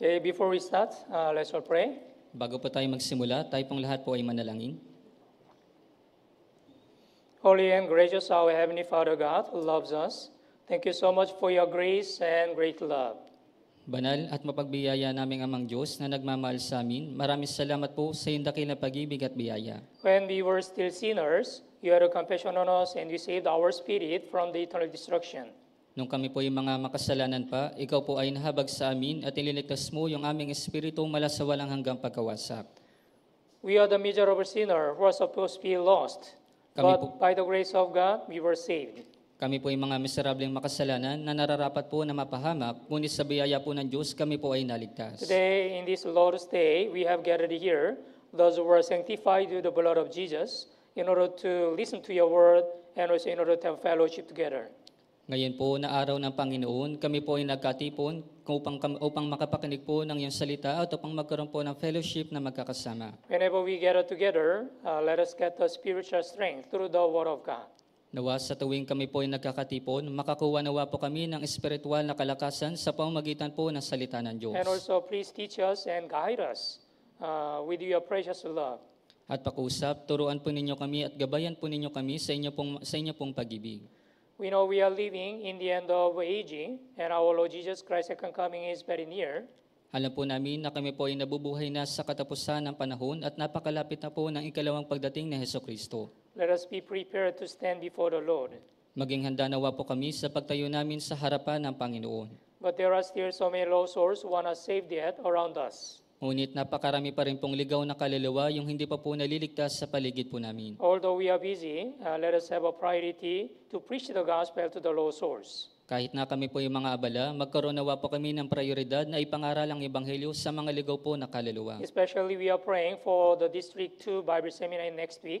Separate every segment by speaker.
Speaker 1: Okay, before we start, uh, let's all pray.
Speaker 2: Bago po tayo magsimula, tayo pong lahat po ay manalangin.
Speaker 1: Holy and gracious our Heavenly Father God who loves us, thank you so much for your grace and great love.
Speaker 2: Banal at mapagbiyaya naming Amang Diyos na nagmamahal sa amin, maraming salamat po sa iyong dakilang na pag-ibig at biyaya.
Speaker 1: When we were still sinners, you had a compassion on us and you saved our spirit from the eternal destruction.
Speaker 2: Nung kami po yung mga makasalanan pa, ikaw po ay nahabag sa amin at iniligtas mo yung aming espiritu mula sa walang hanggang pagkawasak.
Speaker 1: We are the major of miserable sinner who are supposed to be lost. Kami but po, by the grace of God, we were
Speaker 2: saved. Kami po yung mga miserableng makasalanan na nararapat po na mapahamak, ngunit sa biyaya po ng Diyos, kami po ay naligtas.
Speaker 1: Today, in this Lord's Day, we have gathered here those who were sanctified through the blood of Jesus in order to listen to your word and also in order to have fellowship together.
Speaker 2: Ngayon po na araw ng Panginoon, kami po ay nagkatipon upang, upang makapakinig po ng iyong salita at upang magkaroon po ng fellowship na magkakasama.
Speaker 1: Whenever we gather together, uh, let us get the spiritual strength through the Word of God.
Speaker 2: Nawa sa tuwing kami po ay nagkakatipon, makakuha nawa po kami ng espiritual na kalakasan sa pamamagitan po ng salita ng Diyos. And also
Speaker 1: please teach us and guide us uh, with your precious love.
Speaker 2: At pakusap, turuan po ninyo kami at gabayan po ninyo kami sa inyo pong, sa inyo pong pag-ibig.
Speaker 1: We know we are living in the end of aging and our Lord Jesus Christ's second coming is very near.
Speaker 2: Alam po namin na kami po ay nabubuhay na sa katapusan ng panahon at napakalapit na po ng ikalawang pagdating ni Heso Kristo.
Speaker 1: Let us be prepared to stand before the Lord.
Speaker 2: Maging handa nawa po kami sa pagtayo namin sa harapan ng Panginoon.
Speaker 1: But there are still so many lost souls who are not saved yet around us.
Speaker 2: Ngunit napakarami pa rin pong ligaw na kaluluwa yung hindi pa po naliligtas sa paligid po namin.
Speaker 1: Although we are busy, uh, let us have a priority to preach the gospel to the lost souls.
Speaker 2: Kahit na kami po yung mga abala, magkaroon nawa po kami ng prioridad na ipangaral ang Ebanghelyo sa mga ligaw po na kaluluwa.
Speaker 1: Especially we are praying for the District 2 Bible Seminar next week.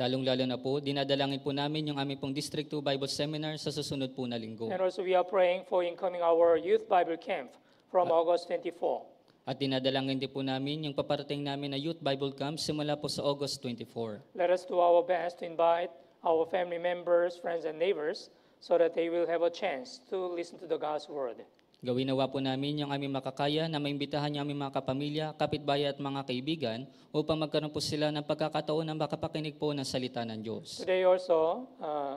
Speaker 2: Lalong-lalo na po, dinadalangin po namin yung aming pong District 2 Bible Seminar sa susunod po na linggo. And
Speaker 1: also we are praying for incoming our Youth Bible Camp from ah. August 24.
Speaker 2: At dinadalangin din po namin yung paparating namin na Youth Bible Camp simula po sa August 24.
Speaker 1: Let us do our best to invite our family members, friends, and neighbors so that they will have a chance to listen to the God's Word.
Speaker 2: Gawin nawa po namin yung aming makakaya na maimbitahan niya aming mga kapamilya, kapitbahay at mga kaibigan upang magkaroon po sila ng pagkakataon na makapakinig po ng salita ng Diyos.
Speaker 1: Today also, uh,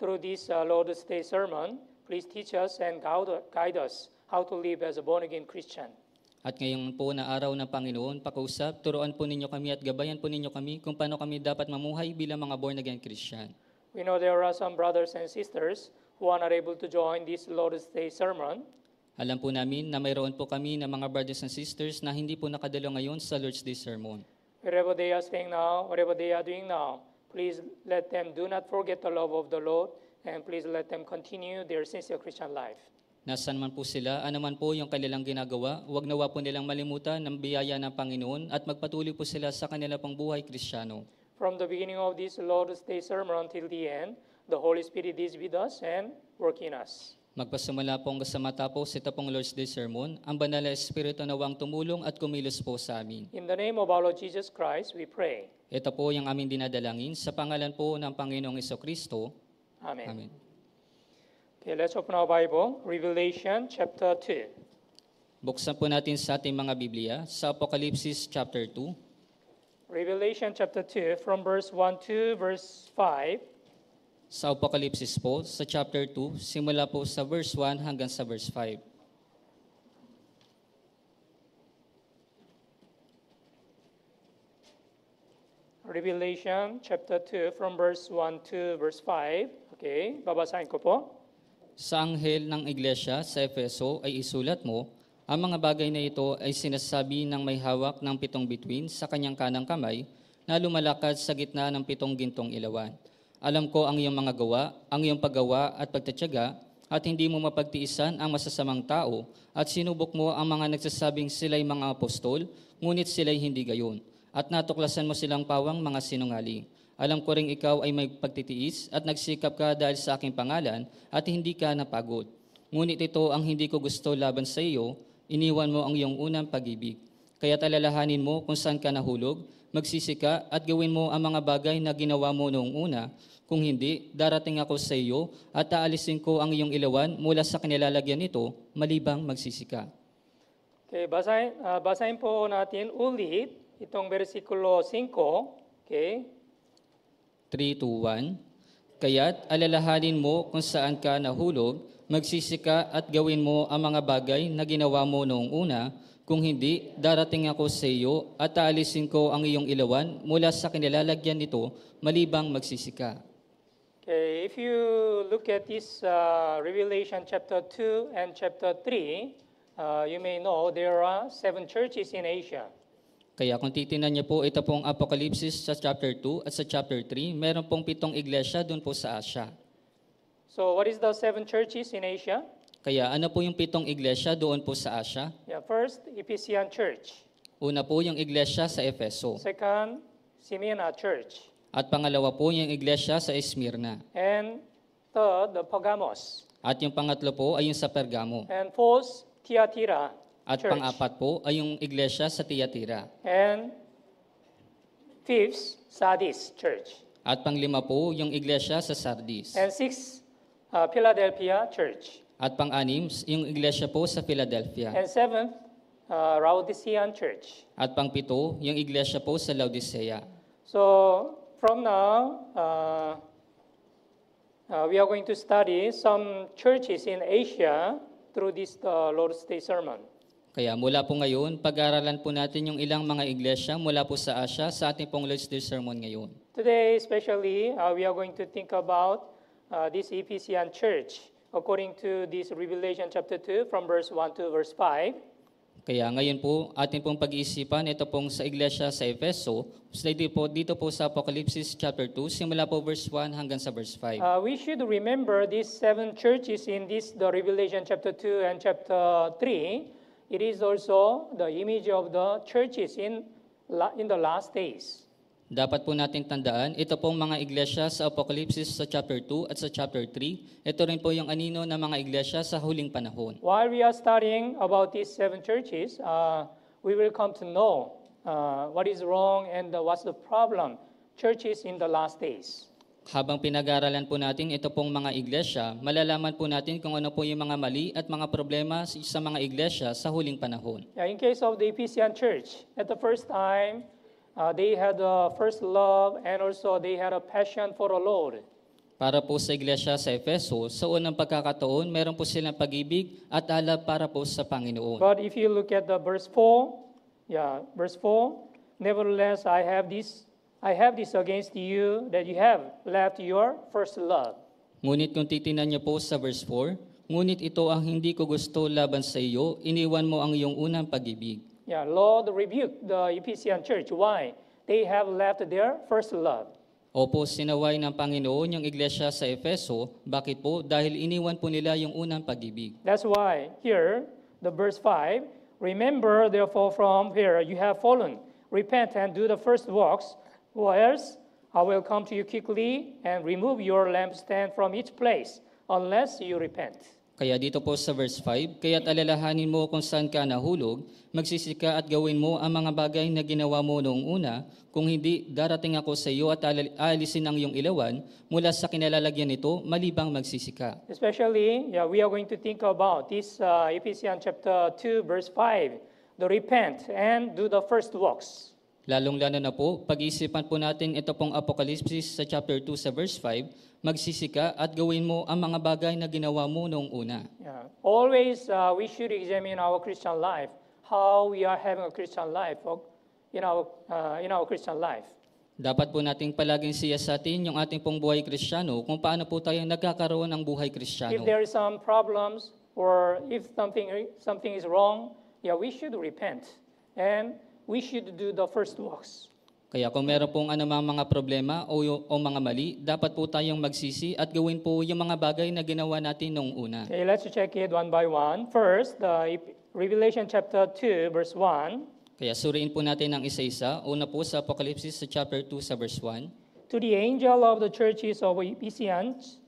Speaker 1: through this uh, Lord's Day sermon, please teach us and guide us how to live as a born-again Christian.
Speaker 2: At ngayon po na araw ng Panginoon, pakusap, turuan po ninyo kami at gabayan po ninyo kami kung paano kami dapat mamuhay bilang mga born-again Christian.
Speaker 1: We know there are some brothers and sisters who are not able to join this Lord's Day sermon.
Speaker 2: Alam po namin na mayroon po kami na mga brothers and sisters na hindi po nakadalo ngayon sa Lord's Day sermon.
Speaker 1: Wherever they are staying now, whatever they are doing now, please let them do not forget the love of the Lord and please let them continue their sincere Christian life.
Speaker 2: Nasaan man po sila, ano man po yung kanilang ginagawa, huwag nawa po nilang malimutan ng biyaya ng Panginoon at magpatuloy po sila sa kanila pang buhay kristyano.
Speaker 1: From the beginning of this Lord's Day sermon until the end, the Holy Spirit is with us and working us.
Speaker 2: Magpasimula po hanggang sa matapos ito pong Lord's Day Sermon, ang banal na Espiritu na wang tumulong at kumilos po sa amin.
Speaker 1: In the name of our Lord Jesus Christ, we pray.
Speaker 2: Ito po yung aming dinadalangin sa pangalan po ng Panginoong Iso Kristo.
Speaker 1: Amen. Amen. Okay, let's open our Bible, Revelation chapter 2.
Speaker 2: Buksan po natin sa ating mga Biblia sa Apocalypse chapter 2.
Speaker 1: Revelation chapter 2 from verse 1 to verse 5.
Speaker 2: Sa Apocalypse po, sa chapter 2, simula po sa verse 1 hanggang sa verse 5.
Speaker 1: Revelation chapter 2 from verse 1 to verse 5. Okay, babasahin ko po
Speaker 2: sa anghel ng iglesia sa Efeso ay isulat mo, ang mga bagay na ito ay sinasabi ng may hawak ng pitong bituin sa kanyang kanang kamay na lumalakad sa gitna ng pitong gintong ilawan. Alam ko ang iyong mga gawa, ang iyong paggawa at pagtatyaga, at hindi mo mapagtiisan ang masasamang tao, at sinubok mo ang mga nagsasabing sila'y mga apostol, ngunit sila'y hindi gayon, at natuklasan mo silang pawang mga sinungaling alam ko ring ikaw ay may pagtitiis at nagsikap ka dahil sa aking pangalan at hindi ka napagod. Ngunit ito ang hindi ko gusto laban sa iyo, iniwan mo ang iyong unang pag-ibig. Kaya talalahanin mo kung saan ka nahulog, magsisi ka at gawin mo ang mga bagay na ginawa mo noong una. Kung hindi, darating ako sa iyo at aalisin ko ang iyong ilawan mula sa kanilalagyan nito, malibang magsisi ka.
Speaker 1: Okay, basahin, uh, basahin po natin ulit itong versikulo 5. Okay,
Speaker 2: 3, 2, 1. Kaya't alalahanin mo kung saan ka nahulog, magsisika at gawin mo ang mga bagay na ginawa mo noong una, kung hindi, darating ako sa iyo at aalisin ko ang iyong ilawan mula sa kinilalagyan nito, malibang magsisika.
Speaker 1: Okay, if you look at this uh, Revelation chapter 2 and chapter 3, uh, you may know there are seven churches in Asia.
Speaker 2: Kaya kung titingnan niyo po, ito pong Apokalipsis sa chapter 2 at sa chapter 3, meron pong pitong iglesia doon po sa Asia.
Speaker 1: So what is the seven churches in Asia?
Speaker 2: Kaya ano po yung pitong iglesia doon po sa Asia?
Speaker 1: Yeah, first, Ephesian Church.
Speaker 2: Una po yung iglesia sa Efeso.
Speaker 1: Second, Smyrna Church.
Speaker 2: At pangalawa po yung iglesia sa Esmirna.
Speaker 1: And third, the Pergamos.
Speaker 2: At yung pangatlo po ay yung sa Pergamo.
Speaker 1: And fourth, Thyatira
Speaker 2: at church. pang-apat po ay yung iglesia sa Tiyatira.
Speaker 1: And fifth, Sardis Church.
Speaker 2: At panglima po yung iglesia sa Sardis. And
Speaker 1: sixth, uh, Philadelphia Church.
Speaker 2: At pang-anim yung iglesia po sa Philadelphia. And
Speaker 1: seventh, uh, Laodicean Church.
Speaker 2: At pang-pito yung iglesia po sa Laodicea.
Speaker 1: So from now, uh, uh, we are going to study some churches in Asia through this uh, Lord's Day sermon.
Speaker 2: Kaya mula po ngayon, pag-aralan po natin yung ilang mga iglesia mula po sa Asia sa ating pong Lord's Day Sermon ngayon.
Speaker 1: Today especially, uh, we are going to think about uh, this Ephesian church according to this Revelation chapter 2 from verse 1 to verse
Speaker 2: 5. Kaya ngayon po, atin pong pag-iisipan ito pong sa iglesia sa Efeso, Slide po, dito po sa Apocalypse chapter 2, simula po verse 1 hanggang sa verse 5. Uh,
Speaker 1: we should remember these seven churches in this the Revelation chapter 2 and chapter 3 It is also the image of the churches in, in the last days.
Speaker 2: Dapat po natin tandaan, ito pong mga iglesia sa Apokalipsis sa chapter 2 at sa chapter 3, ito rin po yung anino ng mga iglesia sa huling panahon.
Speaker 1: While we are studying about these seven churches, uh, we will come to know uh, what is wrong and uh, what's the problem churches in the last days.
Speaker 2: Habang pinag-aralan po natin ito pong mga iglesia, malalaman po natin kung ano po yung mga mali at mga problema sa mga iglesia sa huling panahon.
Speaker 1: Yeah, in case of the Ephesian church, at the first time, uh, they had a first love and also they had a passion for the Lord.
Speaker 2: Para po sa iglesia sa Efeso, sa unang pagkakataon, meron po silang pag-ibig at alab para po sa Panginoon. But
Speaker 1: if you look at the verse 4, yeah, verse 4, Nevertheless, I have this I have this against you that you have left your first love.
Speaker 2: Ngunit kung titingnan niyo po sa verse 4, ngunit ito ang hindi ko gusto laban sa iyo, iniwan mo ang iyong unang pag-ibig.
Speaker 1: Yeah, Lord rebuke the Ephesian church. Why? They have left their first love.
Speaker 2: Opo, sinaway ng Panginoon yung iglesia sa Efeso. Bakit po? Dahil iniwan po nila yung unang pag-ibig.
Speaker 1: That's why here, the verse 5, Remember therefore from where you have fallen, repent and do the first works, Or else I will come to you quickly and remove your lampstand from its place unless you repent.
Speaker 2: Kaya dito po sa verse 5, Kaya't alalahanin mo kung saan ka nahulog, magsisika at gawin mo ang mga bagay na ginawa mo noong una, kung hindi darating ako sa iyo at aalisin ang iyong ilawan mula sa kinalalagyan nito, malibang magsisika.
Speaker 1: Especially, yeah, we are going to think about this uh, Ephesians chapter 2 verse 5, the repent and do the first works.
Speaker 2: Lalong-lalo na po, pag isipan po natin ito pong Apokalipsis sa chapter 2 sa verse 5, magsisika at gawin mo ang mga bagay na ginawa mo noong una. Yeah.
Speaker 1: Always uh, we should examine our Christian life, how we are having a Christian life in our, uh, in our Christian
Speaker 2: life. Dapat po nating palaging siyasatin yung ating pong buhay kristyano kung paano po tayo nagkakaroon ng buhay kristyano. If there
Speaker 1: is some problems or if something something is wrong, yeah, we should repent and we should do the first works.
Speaker 2: Kaya kung meron pong anumang mga problema o, o mga mali, dapat po tayong magsisi at gawin po yung mga bagay na ginawa natin noong una.
Speaker 1: Okay, let's check it one by one. First, the Revelation chapter 2 verse 1.
Speaker 2: Kaya suriin po natin ang isa-isa. Una po sa Apocalypse sa chapter 2 sa verse 1.
Speaker 1: To the angel of the churches of Ephesians,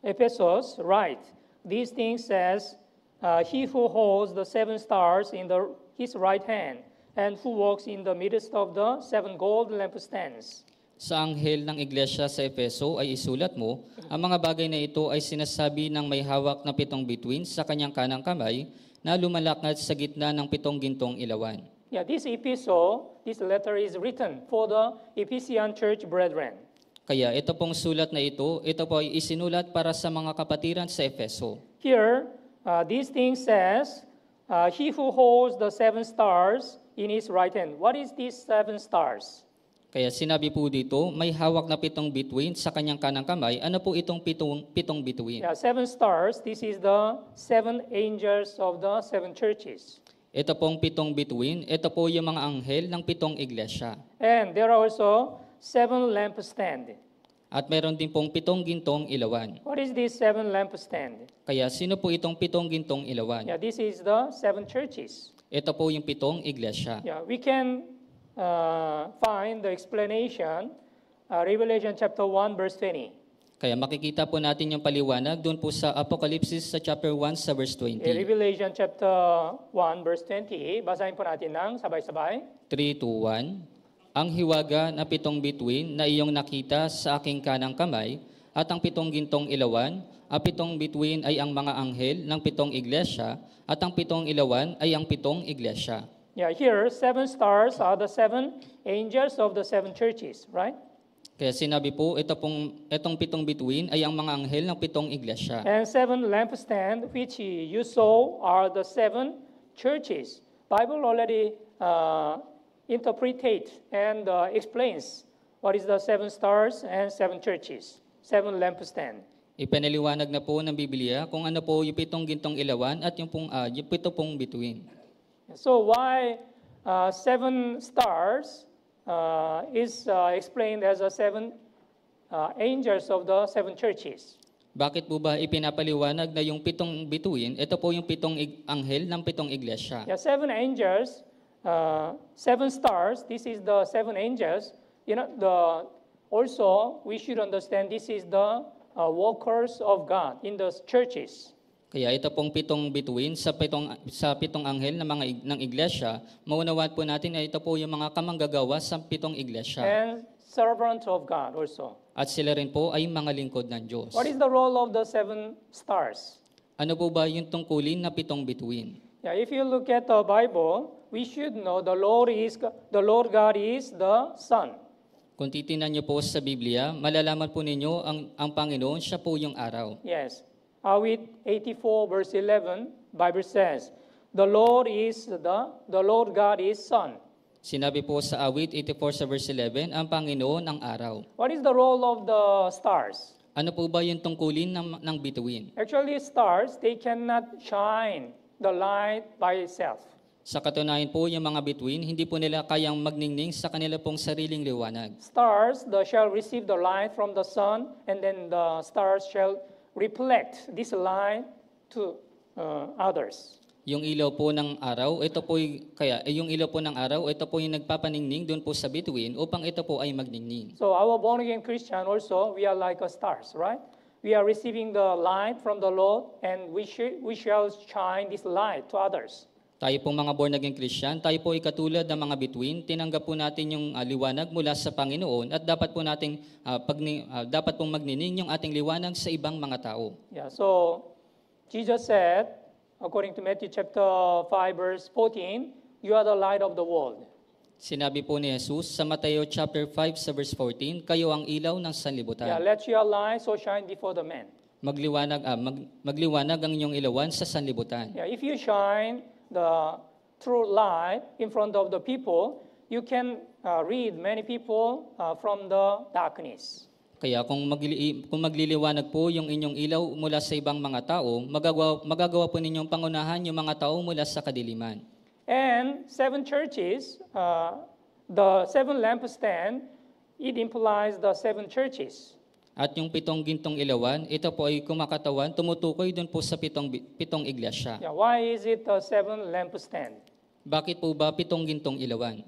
Speaker 1: Ephesus, write, These things says uh, he who holds the seven stars in the, his right hand, and who walks in the midst of the seven gold lampstands.
Speaker 2: Sa anghel ng iglesia sa Efeso ay isulat mo, ang mga bagay na ito ay sinasabi ng may hawak na pitong between sa kanyang kanang kamay na lumalakad sa gitna ng pitong gintong ilawan.
Speaker 1: Yeah, this epistle, this letter is written for the Ephesian church brethren.
Speaker 2: Kaya ito pong sulat na ito, ito po ay isinulat para sa mga kapatiran sa Efeso.
Speaker 1: Here, uh, this thing says, uh, He who holds the seven stars in his right hand. What is these seven stars?
Speaker 2: Kaya sinabi po dito, may hawak na pitong bituin sa kanyang kanang kamay. Ano po itong pitong, pitong bituin? Yeah,
Speaker 1: seven stars, this is the seven angels of the seven churches.
Speaker 2: Ito pong pitong bituin, ito po yung mga anghel ng pitong iglesia.
Speaker 1: And there are also seven lampstand.
Speaker 2: At meron din pong pitong gintong ilawan.
Speaker 1: What is this seven lampstand?
Speaker 2: Kaya sino po itong pitong gintong ilawan? Yeah,
Speaker 1: this is the seven churches.
Speaker 2: Ito po yung pitong iglesia.
Speaker 1: Yeah, we can uh, find the explanation uh, Revelation chapter 1 verse 20.
Speaker 2: Kaya makikita po natin yung paliwanag doon po sa Apokalipsis sa chapter 1 sa verse 20. In
Speaker 1: Revelation chapter 1 verse 20, basahin po natin ng sabay-sabay.
Speaker 2: 3 to 1. Ang hiwaga na pitong bituin na iyong nakita sa aking kanang kamay at ang pitong gintong ilawan ang pitong bituin ay ang mga anghel ng pitong iglesia at ang pitong ilawan ay ang pitong iglesia.
Speaker 1: Yeah, here, seven stars are the seven angels of the seven churches, right?
Speaker 2: Kaya sinabi po, ito pong, itong pitong bituin ay ang mga anghel ng pitong iglesia. And
Speaker 1: seven lampstand which you saw are the seven churches. Bible already uh, interpretate and uh, explains what is the seven stars and seven churches, seven lampstand.
Speaker 2: Ipanaliwanag na po ng Biblia kung ano po yung pitong gintong ilawan at yung, pong, uh, yung pito pong bituin.
Speaker 1: So why uh, seven stars uh, is uh, explained as a seven uh, angels of the seven churches.
Speaker 2: Bakit po ba ipinapaliwanag na yung pitong bituin, ito po yung pitong anghel ng pitong iglesia? Yeah,
Speaker 1: seven angels, uh, seven stars, this is the seven angels. You know, the also we should understand this is the uh, walkers of God in the churches.
Speaker 2: Kaya ito pong pitong between sa pitong sa pitong anghel ng mga ng iglesia, maunawaan po natin na ito po yung mga kamanggagawa sa pitong iglesia.
Speaker 1: And servant of God also.
Speaker 2: At sila rin po ay mga lingkod ng Diyos. What is
Speaker 1: the role of the seven stars?
Speaker 2: Ano po ba yung tungkulin na pitong bituin?
Speaker 1: Yeah, if you look at the Bible, we should know the Lord is the Lord God is the sun.
Speaker 2: Kung titingnan niyo po sa Biblia, malalaman po ninyo ang, ang Panginoon, siya po yung araw.
Speaker 1: Yes. Awit 84 verse 11, Bible says, The Lord is the, the Lord God is sun.
Speaker 2: Sinabi po sa awit 84 verse 11, ang Panginoon ang araw.
Speaker 1: What is the role of the stars?
Speaker 2: Ano po ba yung tungkulin ng, ng bituin?
Speaker 1: Actually, stars, they cannot shine the light by itself.
Speaker 2: Sa katunayan po, yung mga between, hindi po nila kayang magningning sa kanila pong sariling liwanag.
Speaker 1: Stars the shall receive the light from the sun, and then the stars shall reflect this light to uh, others.
Speaker 2: Yung ilaw po ng araw, ito po yung, kaya eh, yung ilaw po ng araw, ito po yung nagpapaningning doon po sa between upang ito po ay magningning.
Speaker 1: So our born again Christian also, we are like a stars, right? We are receiving the light from the Lord, and we, sh- we shall shine this light to others.
Speaker 2: Tayo pong mga born again Christian, tayo po ay katulad ng mga between, tinanggap po natin yung uh, liwanag mula sa Panginoon at dapat po nating uh, pag, uh, dapat pong magnining yung ating liwanag sa ibang mga tao.
Speaker 1: Yeah, so Jesus said, according to Matthew chapter 5 verse 14, you are the light of the world.
Speaker 2: Sinabi po ni Jesus sa Mateo chapter 5 sa verse 14, kayo ang ilaw ng sanlibutan. Yeah, let
Speaker 1: your light so shine before the men.
Speaker 2: Magliwanag ah, mag, magliwanag ang inyong ilawan sa sanlibutan.
Speaker 1: Yeah, if you shine the true line in front of the people, you can uh, read many people uh, from the darkness.
Speaker 2: Kaya kung, magli- kung magliliwanag po yung inyong ilaw mula sa ibang mga tao, magagawa, magagawa po ninyong pangunahan yung mga tao mula sa kadiliman.
Speaker 1: And seven churches, uh, the seven lampstand, it implies the seven churches.
Speaker 2: At yung pitong gintong ilawan, ito po ay kumakatawan, tumutukoy doon po sa pitong, pitong iglesia. Yeah,
Speaker 1: why is it a uh, seven lampstand?
Speaker 2: Bakit po ba pitong gintong ilawan?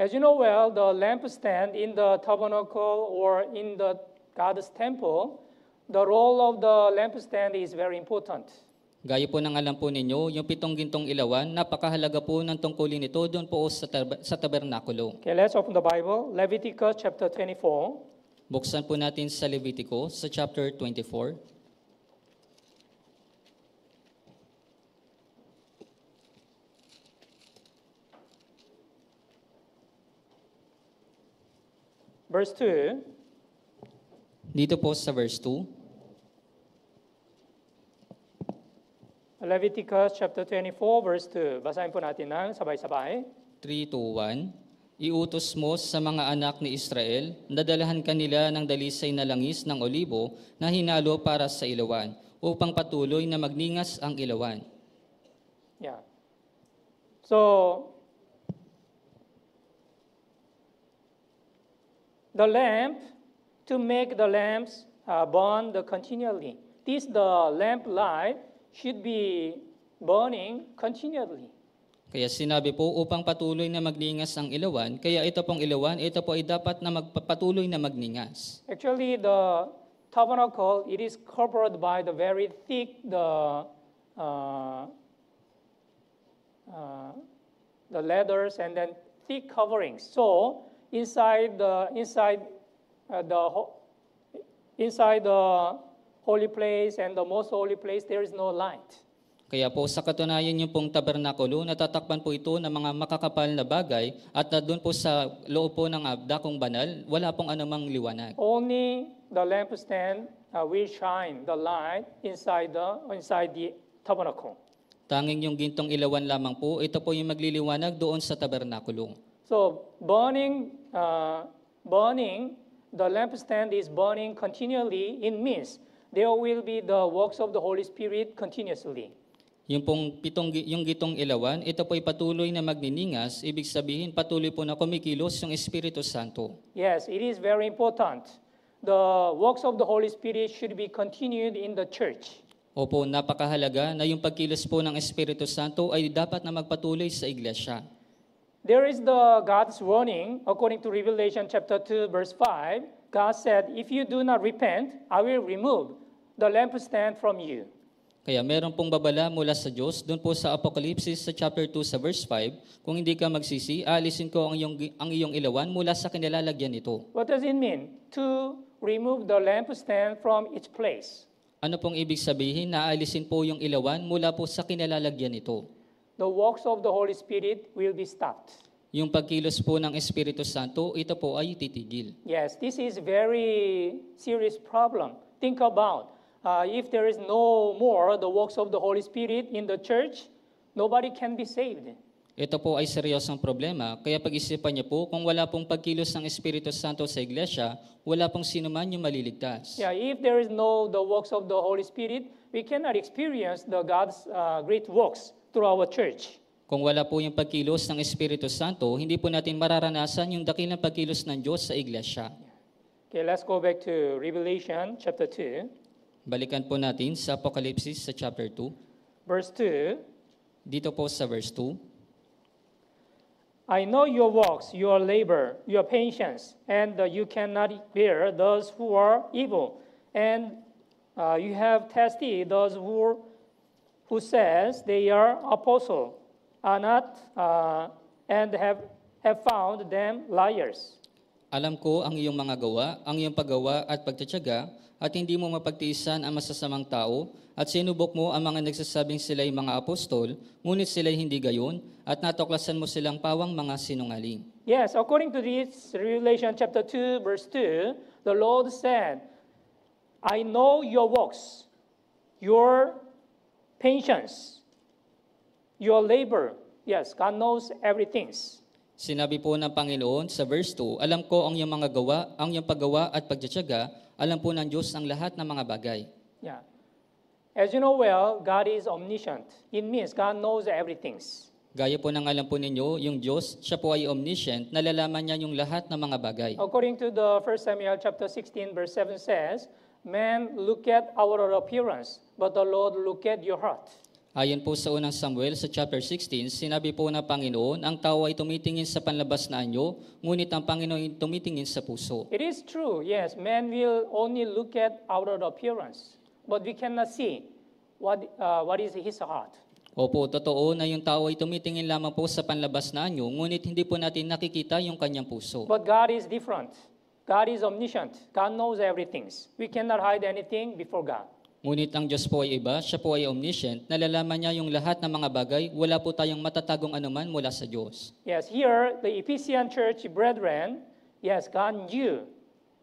Speaker 1: As you know well, the lampstand in the tabernacle or in the God's temple, the role of the lampstand is very important.
Speaker 2: Gaya po ng alam po ninyo, yung pitong gintong ilawan, napakahalaga po ng tungkulin nito doon po sa, tab- sa tabernakulo.
Speaker 1: Okay, let's open the Bible. Leviticus chapter 24.
Speaker 2: Buksan po natin sa Levitico sa chapter 24.
Speaker 1: Verse 2.
Speaker 2: Dito po sa verse 2.
Speaker 1: Leviticus chapter 24 verse 2. Basahin po natin ng sabay-sabay.
Speaker 2: 3 to 1. Iutos mo sa mga anak ni Israel, dadalahan kanila ng dalisay na langis ng olibo na hinalo para sa ilawan, upang patuloy na magningas ang ilawan.
Speaker 1: Yeah. So, the lamp, to make the lamps uh, burn the continually. This, the lamp light, should be burning continually.
Speaker 2: Kaya sinabi po upang patuloy na magningas ang ilawan, kaya ito pong ilawan, ito po ay dapat na magpatuloy na magningas.
Speaker 1: Actually, the tabernacle, it is covered by the very thick, the, uh, uh, the leathers and then thick coverings. So, inside the, inside uh, the, inside the holy place and the most holy place, there is no light.
Speaker 2: Kaya po sa katunayan niyo pong tabernakulo, natatakpan po ito ng mga makakapal na bagay at doon po sa loob po ng dakong banal, wala pong anumang liwanag.
Speaker 1: Only the lampstand uh, will shine the light inside the, inside the tabernacle.
Speaker 2: Tanging yung gintong ilawan lamang po, ito po yung magliliwanag doon sa tabernakulo.
Speaker 1: So burning, uh, burning, the lampstand is burning continually in means there will be the works of the Holy Spirit continuously.
Speaker 2: Yung pong pitong, yung gitong ilawan, ito po ay patuloy na magniningas, ibig sabihin patuloy po na kumikilos yung Espiritu Santo.
Speaker 1: Yes, it is very important. The works of the Holy Spirit should be continued in the
Speaker 2: church. Opo, napakahalaga na yung pagkilos po ng Espiritu Santo ay dapat na magpatuloy sa iglesia.
Speaker 1: There is the God's warning according to Revelation chapter 2 verse 5. God said, "If you do not repent, I will remove the lampstand from you."
Speaker 2: Kaya meron pong babala mula sa Diyos doon po sa Apokalipsis sa chapter 2 sa verse 5, kung hindi ka magsisi, aalisin ko ang iyong, ang iyong ilawan mula sa kinilalagyan nito.
Speaker 1: What does it mean? To remove the lampstand from its place.
Speaker 2: Ano pong ibig sabihin? aalisin po yung ilawan mula po sa kinilalagyan nito.
Speaker 1: The works of the Holy Spirit will be stopped.
Speaker 2: Yung pagkilos po ng Espiritu Santo, ito po ay titigil.
Speaker 1: Yes, this is very serious problem. Think about uh, if there is no more the works of the Holy Spirit in the church, nobody can be saved.
Speaker 2: Ito po ay seryosong problema, kaya pag-isipan niyo po, kung wala pong pagkilos ng Espiritu Santo sa iglesia, wala pong sino man yung maliligtas.
Speaker 1: Yeah, if there is no the works of the Holy Spirit, we cannot experience the God's uh, great works through our church.
Speaker 2: Kung wala po yung pagkilos ng Espiritu Santo, hindi po natin mararanasan yung dakilang pagkilos ng Diyos sa iglesia.
Speaker 1: Okay, let's go back to Revelation chapter 2.
Speaker 2: Balikan po natin sa Apokalipsis sa chapter 2. Verse 2. Dito po sa verse 2.
Speaker 1: I know your works, your labor, your patience, and uh, you cannot bear those who are evil, and uh, you have tested those who who says they are apostle, are not, uh, and have have found them liars.
Speaker 2: Alam ko ang iyong mga gawa, ang iyong paggawa at pagtsatsaga, at hindi mo mapagtiisan ang masasamang tao, at sinubok mo ang mga nagsasabing sila ay mga apostol, ngunit sila'y hindi gayon, at natuklasan mo silang pawang mga sinungaling.
Speaker 1: Yes, according to this Revelation chapter 2 verse 2, the Lord said, I know your works, your patience, your labor. Yes, God knows everything.
Speaker 2: Sinabi po ng Panginoon sa verse 2, Alam ko ang iyong mga gawa, ang iyong paggawa at pagtsatsaga, alam po ng Diyos ang lahat ng mga bagay.
Speaker 1: Yeah. As you know well, God is omniscient. It means God knows everything.
Speaker 2: Gaya po ng alam po ninyo, yung Diyos, siya po ay omniscient, nalalaman niya yung lahat ng mga bagay.
Speaker 1: According to the 1 Samuel chapter 16 verse 7 says, Man look at our appearance, but the Lord look at your heart.
Speaker 2: Ayon po sa unang Samuel sa chapter 16, sinabi po ng Panginoon, ang tao ay tumitingin sa panlabas na anyo, ngunit ang Panginoon ay tumitingin sa puso.
Speaker 1: It is true, yes, man will only look at outward appearance, but we cannot see what, uh, what is his heart.
Speaker 2: Opo, totoo na yung tao ay tumitingin lamang po sa panlabas na anyo, ngunit hindi po natin nakikita yung kanyang puso.
Speaker 1: But God is different. God is omniscient. God knows everything. We cannot hide anything before God.
Speaker 2: Ngunit ang Diyos po ay iba, siya po ay omniscient, nalalaman niya yung lahat ng mga bagay, wala po tayong matatagong anuman mula sa Diyos.
Speaker 1: Yes, here, the Ephesian church brethren, yes, God knew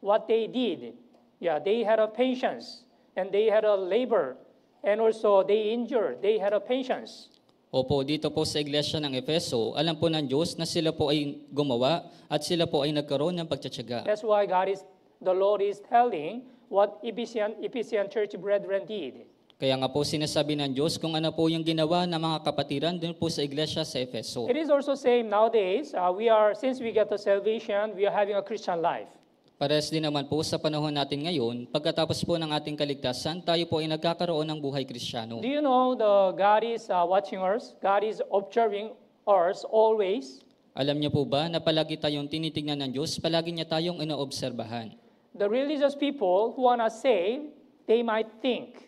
Speaker 1: what they did. Yeah, they had a patience, and they had a labor, and also they endured, they had a patience.
Speaker 2: Opo, dito po sa iglesia ng Efeso, alam po ng Diyos na sila po ay gumawa at sila po ay nagkaroon ng pagtsatsaga.
Speaker 1: That's why God is, the Lord is telling what Ephesian, Ephesian church brethren did.
Speaker 2: Kaya nga po sinasabi ng Diyos kung ano po yung ginawa ng mga kapatiran din po sa iglesia sa Efeso. It is
Speaker 1: also same nowadays, uh, we are, since we get the salvation, we are having a Christian life.
Speaker 2: Pares din naman po sa panahon natin ngayon, pagkatapos po ng ating kaligtasan, tayo po ay nagkakaroon ng buhay kristyano. Do
Speaker 1: you know the God is uh, watching us? God is observing us always.
Speaker 2: Alam niyo po ba na palagi tayong tinitingnan ng Diyos, palagi niya tayong inoobserbahan
Speaker 1: the religious people who want not saved, they might think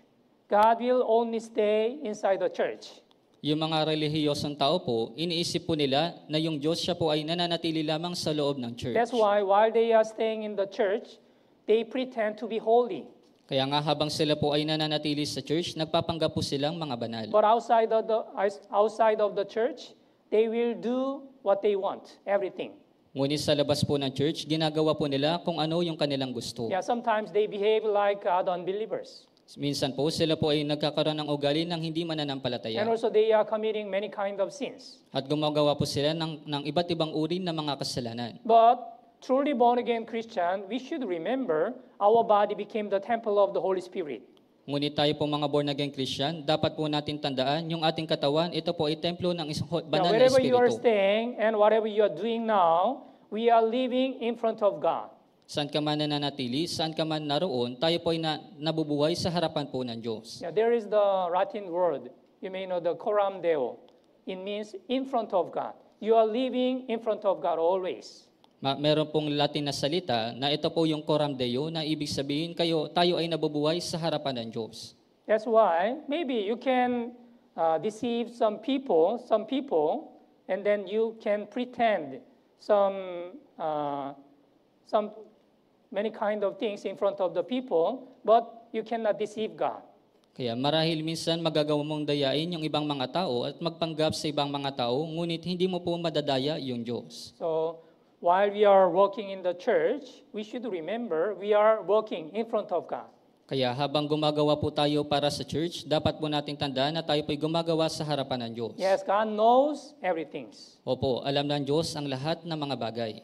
Speaker 1: God will only stay inside the church.
Speaker 2: Yung mga relihiyosong tao po, iniisip po nila na yung Diyos siya po ay nananatili lamang sa loob ng church. That's
Speaker 1: why while they are staying in the church, they pretend to be holy.
Speaker 2: Kaya nga habang sila po ay nananatili sa church, nagpapanggap po silang mga banal.
Speaker 1: But outside of the outside of the church, they will do what they want, everything.
Speaker 2: Ngunit sa labas po ng church, ginagawa po nila kung ano yung kanilang gusto. Yeah,
Speaker 1: sometimes they behave like uh, the unbelievers.
Speaker 2: Minsan po sila po ay nagkakaroon ng ugali ng hindi mananampalataya. And
Speaker 1: also they are committing many kind of sins.
Speaker 2: At gumagawa po sila ng, ng iba't ibang uri ng mga kasalanan.
Speaker 1: But truly born again Christian, we should remember our body became the temple of the Holy Spirit.
Speaker 2: Ngunit tayo po mga born again Christian, dapat po natin tandaan yung ating katawan, ito po ay templo ng isang banal na Espiritu. Wherever you are
Speaker 1: staying and whatever you are doing now, we are living in front of God.
Speaker 2: Saan ka man nanatili, saan ka man naroon, tayo po ay na, nabubuhay sa harapan po ng Diyos.
Speaker 1: Yeah, there is the Latin word, you may know the coram deo. It means in front of God. You are living in front of God always.
Speaker 2: Ma- meron pong Latin na salita na ito po yung coram deo na ibig sabihin kayo, tayo ay nabubuhay sa harapan ng Diyos.
Speaker 1: That's why maybe you can uh, deceive some people, some people, and then you can pretend some, uh, some many kind of things in front of the people, but you cannot deceive God.
Speaker 2: Kaya marahil minsan magagawa mong dayain yung ibang mga tao at magpanggap sa ibang mga tao, ngunit hindi mo po madadaya yung Diyos.
Speaker 1: So, while we are walking in the church, we should remember we are walking in front of God.
Speaker 2: Kaya habang gumagawa po tayo para sa church, dapat po nating tandaan na tayo po'y gumagawa sa harapan ng Diyos.
Speaker 1: Yes, God knows everything.
Speaker 2: Opo, alam ng Diyos ang lahat ng mga bagay.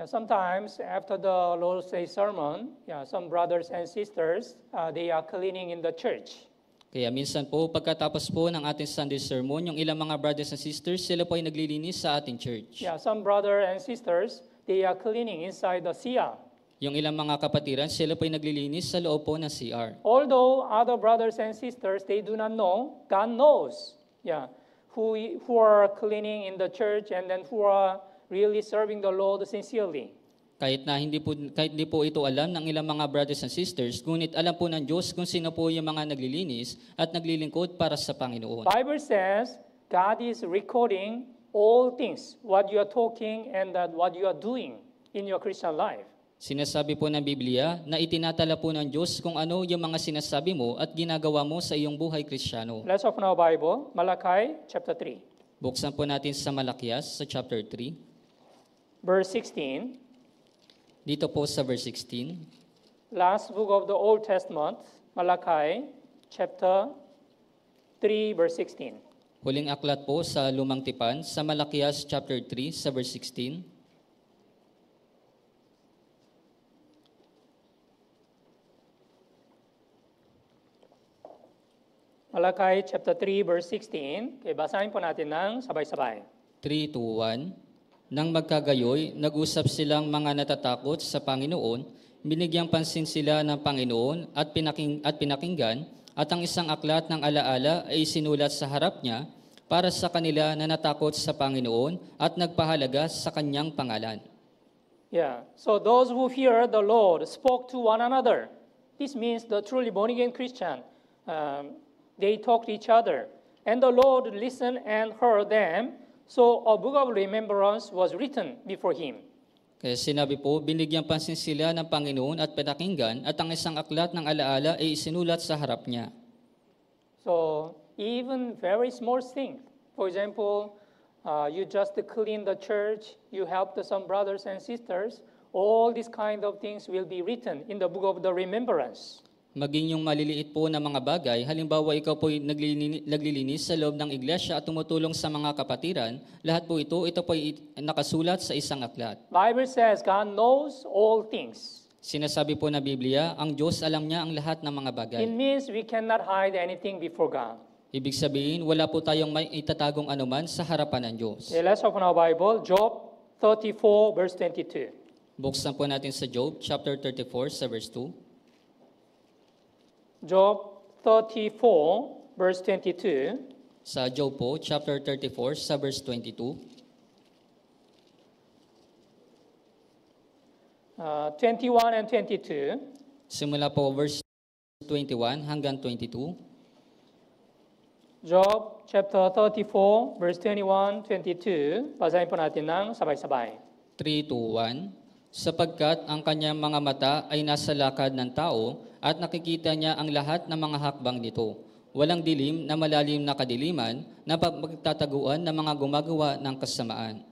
Speaker 1: Yeah, sometimes after the Lord's Day sermon, yeah, some brothers and sisters, uh, they are cleaning in the church.
Speaker 2: Kaya minsan po, pagkatapos po ng ating Sunday sermon, yung ilang mga brothers and sisters, sila po ay naglilinis sa ating church.
Speaker 1: Yeah, some brothers and sisters, they are cleaning inside the SIA.
Speaker 2: Yung ilang mga kapatiran, sila po ay naglilinis sa loob po ng CR.
Speaker 1: Although other brothers and sisters, they do not know, God knows. Yeah. Who, who are cleaning in the church and then who are really serving the Lord sincerely.
Speaker 2: Kahit na hindi po kahit hindi po ito alam ng ilang mga brothers and sisters, ngunit alam po ng Diyos kung sino po yung mga naglilinis at naglilingkod para sa Panginoon.
Speaker 1: Bible says God is recording all things, what you are talking and that what you are doing in your Christian life.
Speaker 2: Sinasabi po ng Biblia na itinatala po ng Diyos kung ano yung mga sinasabi mo at ginagawa mo sa iyong buhay kristyano.
Speaker 1: Let's open our Bible, Malakay chapter 3.
Speaker 2: Buksan po natin sa Malakias sa chapter 3.
Speaker 1: Verse 16.
Speaker 2: Dito po sa verse 16.
Speaker 1: Last book of the Old Testament, Malakay chapter 3 verse 16.
Speaker 2: Huling aklat po sa Lumang Tipan sa Malakias chapter 3 sa verse 16.
Speaker 1: Malakay chapter 3 verse 16. Okay, basahin po natin ng sabay-sabay.
Speaker 2: 3 to 1. Nang magkagayoy, nag-usap silang mga natatakot sa Panginoon, binigyang pansin sila ng Panginoon at, pinaking, at pinakinggan, at ang isang aklat ng alaala ay sinulat sa harap niya para sa kanila na natakot sa Panginoon at nagpahalaga sa kanyang pangalan.
Speaker 1: Yeah, so those who fear the Lord spoke to one another. This means the truly born-again Christian um, They talked to each other, and the Lord listened and heard them. So a book of remembrance was written before him.
Speaker 2: Kaya sinabi po, binigyang pansin sila ng Panginoon at pinakinggan at ang isang aklat ng alaala ay isinulat sa harap niya.
Speaker 1: So, even very small things, For example, uh, you just clean the church, you help some brothers and sisters, all these kind of things will be written in the book of the remembrance.
Speaker 2: Maging yung maliliit po na mga bagay, halimbawa ikaw po naglilinis sa loob ng iglesia at tumutulong sa mga kapatiran, lahat po ito, ito po nakasulat sa isang aklat.
Speaker 1: Bible says God knows all things.
Speaker 2: Sinasabi po na Biblia, ang Diyos alam niya ang lahat ng mga bagay. It
Speaker 1: means we cannot hide anything before God.
Speaker 2: Ibig sabihin, wala po tayong may itatagong anuman sa harapan ng Diyos. Okay,
Speaker 1: let's open our Bible, Job 34 verse 22.
Speaker 2: Buksan po natin sa Job chapter 34 sa verse 2.
Speaker 1: Job 34 verse 22.
Speaker 2: Sa Job po, chapter 34 sa verse 22.
Speaker 1: Uh, 21 and 22.
Speaker 2: Simula po verse 21 hanggang 22.
Speaker 1: Job chapter 34 verse 21, 22. Basahin po natin ng sabay-sabay.
Speaker 2: 3 to 1. Sapagkat ang kanyang mga mata ay nasa lakad ng tao, at nakikita niya ang lahat ng mga hakbang nito. Walang dilim na malalim na kadiliman na pagtataguan ng mga gumagawa ng kasamaan.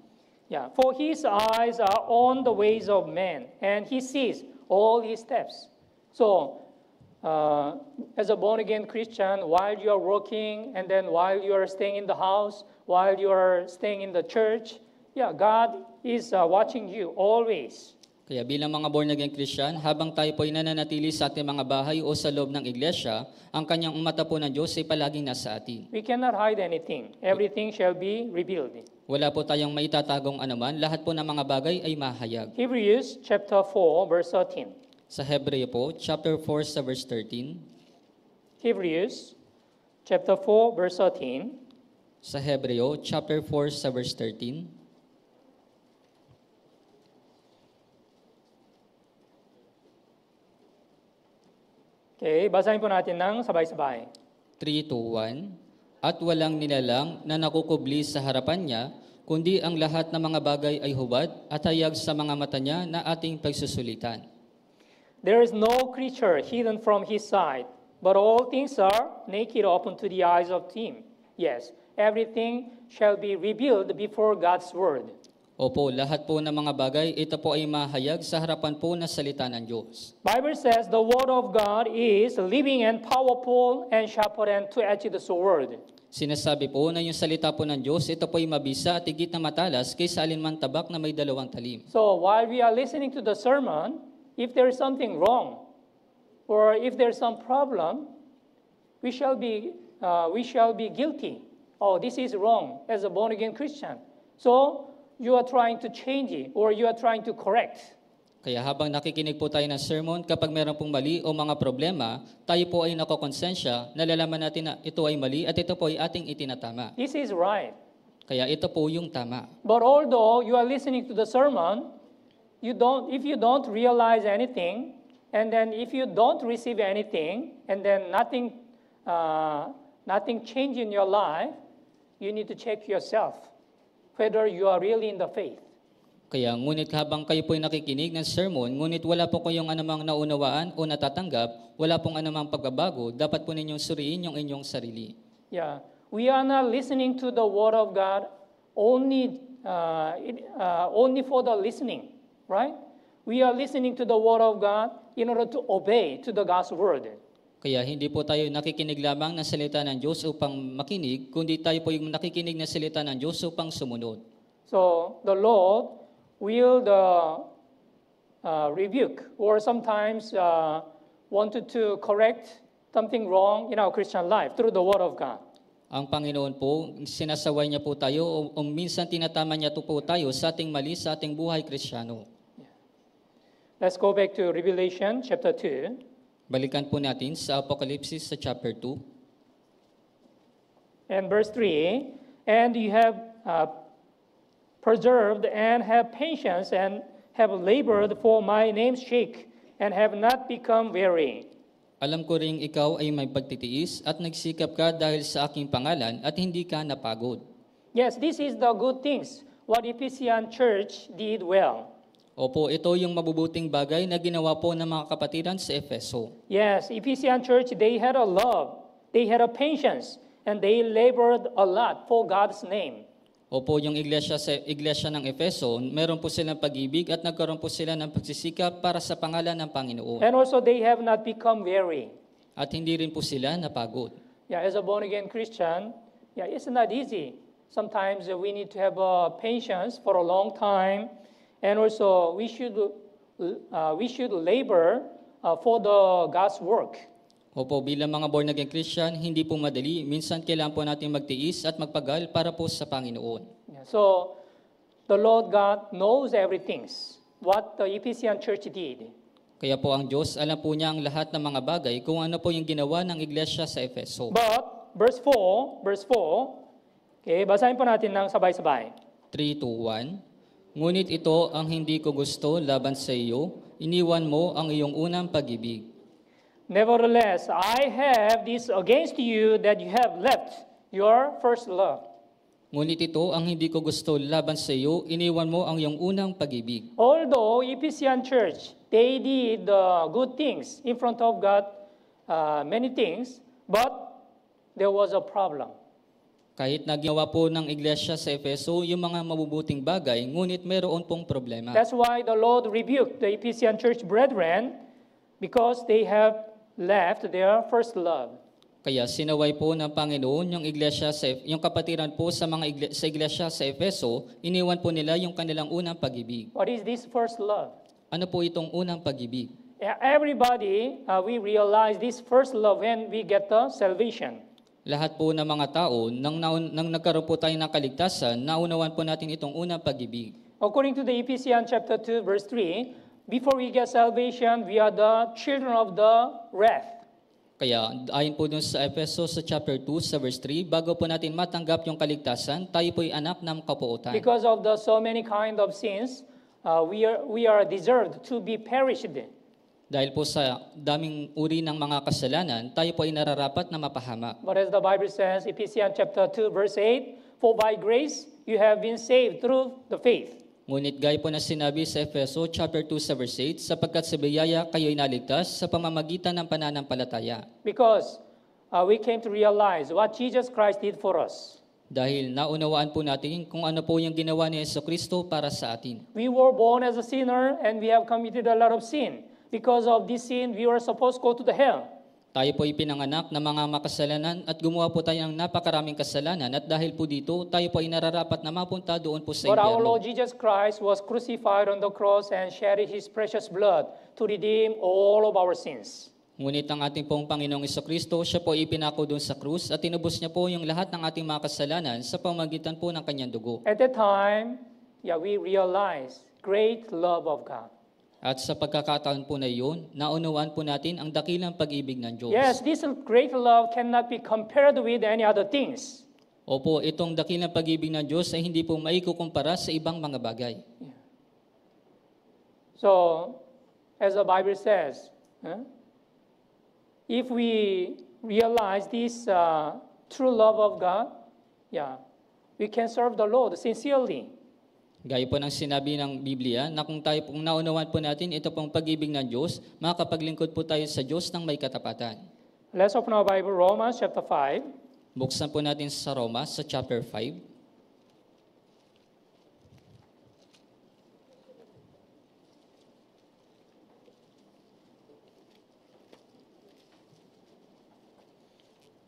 Speaker 1: Yeah, for his eyes are on the ways of men and he sees all his steps. So, uh, as a born again Christian, while you are working and then while you are staying in the house, while you are staying in the church, yeah, God is uh, watching you always.
Speaker 2: Kaya bilang mga born again Christian, habang tayo po ay nananatili sa ating mga bahay o sa loob ng iglesia, ang kanyang umata po ng Diyos ay palaging nasa atin.
Speaker 1: We cannot hide anything. Everything shall be revealed.
Speaker 2: Wala po tayong maitatagong anuman, lahat po ng mga bagay ay mahayag. Hebrews chapter
Speaker 1: 4 verse 13.
Speaker 2: Sa Hebreo po, chapter 4 sa verse 13.
Speaker 1: Hebrews chapter 4 verse 13.
Speaker 2: Sa Hebreo chapter 4 sa verse 13.
Speaker 1: Okay, basahin po natin ng sabay-sabay.
Speaker 2: 3 to 1. At walang nilalang na nakukubli sa harapan niya, kundi ang lahat ng mga bagay ay hubad at hayag sa mga mata niya na ating pagsusulitan.
Speaker 1: There is no creature hidden from his sight, but all things are naked open to the eyes of him. Yes, everything shall be revealed
Speaker 2: before God's word. Opo, lahat po ng mga bagay, ito po ay mahayag sa harapan po ng salita ng Diyos.
Speaker 1: Bible says the word of God is living and powerful and sharper than two-edged sword.
Speaker 2: Sinasabi po na yung salita po ng Diyos, ito po ay mabisa at higit na matalas kaysa alinman tabak na may dalawang talim.
Speaker 1: So while we are listening to the sermon, if there is something wrong or if there is some problem, we shall be uh, we shall be guilty. Oh, this is wrong as a born again Christian. So you are trying to change it or you are trying to correct.
Speaker 2: Kaya habang nakikinig po tayo ng sermon, kapag meron pong mali o mga problema, tayo po ay nakokonsensya, nalalaman natin na ito ay mali at ito po ay ating itinatama. This is right. Kaya ito po yung tama.
Speaker 1: But although you are listening to the sermon, you don't if you don't realize anything, and then if you don't receive anything, and then nothing uh, nothing change in your life, you need to check yourself whether you are really in the faith.
Speaker 2: Kaya ngunit habang kayo po'y nakikinig ng sermon, ngunit wala po kayong anumang naunawaan o natatanggap, wala pong anumang pagbabago, dapat po ninyong suriin yung inyong sarili.
Speaker 1: Yeah. We are not listening to the Word of God only, uh, uh, only for the listening, right? We are listening to the Word of God in order to obey to the God's Word.
Speaker 2: Kaya hindi po tayo nakikinig lamang ng salita ng Diyos upang makinig, kundi tayo po yung nakikinig ng salita ng Diyos upang sumunod.
Speaker 1: So, the Lord will the uh, rebuke or sometimes uh, wanted to correct something wrong in our Christian life through the Word of God.
Speaker 2: Ang Panginoon po, sinasaway niya po tayo o, o minsan tinatama niya to po tayo sa ating mali sa ating buhay kristyano.
Speaker 1: Let's go back to Revelation chapter 2.
Speaker 2: Balikan po natin sa Apocalypse sa chapter 2.
Speaker 1: And verse 3, And you have uh, preserved and have patience and have labored for my name's sake and have not become weary.
Speaker 2: Alam ko ring ikaw ay may pagtitiis at nagsikap ka dahil sa aking pangalan at hindi ka napagod.
Speaker 1: Yes, this is the good things what Ephesian church did well.
Speaker 2: Opo, ito yung mabubuting bagay na ginawa po ng mga kapatiran sa Efeso.
Speaker 1: Yes, Ephesian church, they had a love, they had a patience, and they labored a lot for God's name.
Speaker 2: Opo, yung iglesia sa iglesia ng Efeso, meron po silang pag-ibig at nagkaroon po sila ng pagsisikap para sa pangalan ng Panginoon. And
Speaker 1: also they have not become weary.
Speaker 2: At hindi rin po sila napagod.
Speaker 1: Yeah, as a born again Christian, yeah, it's not easy. Sometimes we need to have uh, patience for a long time And also, we should, uh, we should labor uh, for the God's work.
Speaker 2: Opo, bilang mga born again Christian, hindi po madali. Minsan kailangan po natin magtiis at magpagal para po sa Panginoon.
Speaker 1: so, the Lord God knows everything. What the Ephesian church
Speaker 2: did. Kaya po ang Diyos, alam po niya ang lahat ng mga bagay kung ano po yung ginawa ng iglesia sa Efeso.
Speaker 1: But, verse 4, verse 4, okay, basahin po natin ng sabay-sabay.
Speaker 2: 3 to 1. Ngunit ito ang hindi ko gusto laban sa iyo, iniwan mo ang iyong unang pag-ibig. Nevertheless, I have this
Speaker 1: against you that you have left your first love.
Speaker 2: Ngunit ito ang hindi ko gusto laban sa iyo, iniwan mo ang iyong unang pag-ibig.
Speaker 1: Although Ephesian church, they did the good things in front of God, uh, many things, but there was a problem.
Speaker 2: Kahit nagawa po ng iglesia sa Efeso yung mga mabubuting bagay, ngunit mayroon pong problema. That's
Speaker 1: why the Lord rebuked the Ephesian church brethren because they have left their first love.
Speaker 2: Kaya sinaway po ng Panginoon yung iglesia sa yung kapatiran po sa mga igle, sa iglesia sa Efeso, iniwan po nila yung kanilang unang pag-ibig. What is this first love? Ano po itong unang pag-ibig?
Speaker 1: Everybody, uh, we realize this first love when we get the
Speaker 2: salvation lahat po ng mga tao, nang, nang nagkaroon po tayo ng kaligtasan, naunawan po natin itong unang pag-ibig.
Speaker 1: According to the Ephesians chapter 2 verse 3, before we get salvation, we are the children of the wrath.
Speaker 2: Kaya ayon po dun sa Efesos sa chapter 2 sa verse 3, bago po natin matanggap yung kaligtasan, tayo po ay anak ng kapuotan. Because
Speaker 1: of the so many kind of sins, uh, we are we are deserved to be perished.
Speaker 2: Dahil po sa daming uri ng mga kasalanan, tayo po ay nararapat na mapahamak.
Speaker 1: But as the Bible says, Ephesians chapter 2 verse 8, For by grace you have been saved through the faith.
Speaker 2: Ngunit gaya po na sinabi sa Efeso chapter 2 verse 8, sapagkat sa biyaya kayo'y naligtas sa pamamagitan ng pananampalataya.
Speaker 1: Because uh, we came to realize what Jesus Christ did for us.
Speaker 2: Dahil naunawaan po natin kung ano po yung ginawa ni Yeso Kristo para sa atin.
Speaker 1: We were born as a sinner and we have committed a lot of sin because of this sin, we were supposed to go to the hell.
Speaker 2: Tayo po ipinanganak na mga makasalanan at gumawa po tayo ng napakaraming kasalanan at dahil po dito, tayo po ay nararapat na mapunta doon po sa But our Lord
Speaker 1: Jesus Christ was crucified on the cross and shed His precious blood to redeem all of our sins.
Speaker 2: Ngunit ang ating pong Panginoong Kristo, siya po ipinako doon sa krus at tinubos niya po yung lahat ng ating mga kasalanan sa pamagitan po ng kanyang dugo.
Speaker 1: At that time, yeah, we realized great love of God.
Speaker 2: At sa pagkakataon po na iyon, naunawaan po natin ang dakilang pag-ibig ng Diyos. Yes,
Speaker 1: this great love cannot be compared with any other things.
Speaker 2: Opo, itong dakilang pag-ibig ng Diyos ay hindi po maikukumpara sa ibang mga bagay.
Speaker 1: So, as the Bible says, huh? if we realize this uh, true love of God, yeah, we can serve the Lord sincerely.
Speaker 2: Gaya po ng sinabi ng Biblia na kung tayo pong naunawan po natin ito pong pag-ibig ng Diyos, makapaglingkod po tayo sa Diyos ng may katapatan.
Speaker 1: Let's open our Bible, Romans chapter 5.
Speaker 2: Buksan po natin sa Roma sa chapter 5.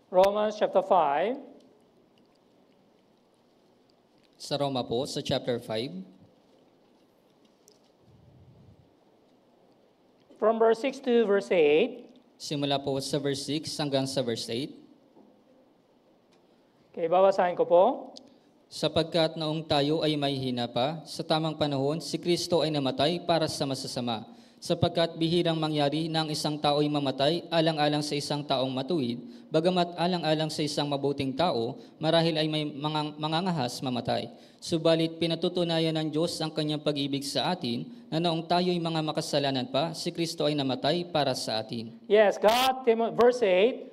Speaker 1: Romans chapter 5.
Speaker 2: Sa Roma po, sa chapter 5. From verse 6 to verse 8. Simula po sa verse 6 hanggang sa verse 8.
Speaker 1: Okay, babasahin ko po.
Speaker 2: Sapagkat noong tayo ay may hina pa, sa tamang panahon, si Kristo ay namatay para sa masasama sapagkat bihirang mangyari na ang isang tao'y mamatay alang-alang sa isang taong matuwid, bagamat alang-alang sa isang mabuting tao, marahil ay may mga, mangangahas mamatay. Subalit pinatutunayan ng Diyos ang kanyang pag-ibig sa atin na noong tayo'y mga makasalanan pa, si Kristo ay namatay para sa atin.
Speaker 1: Yes, God, verse 8,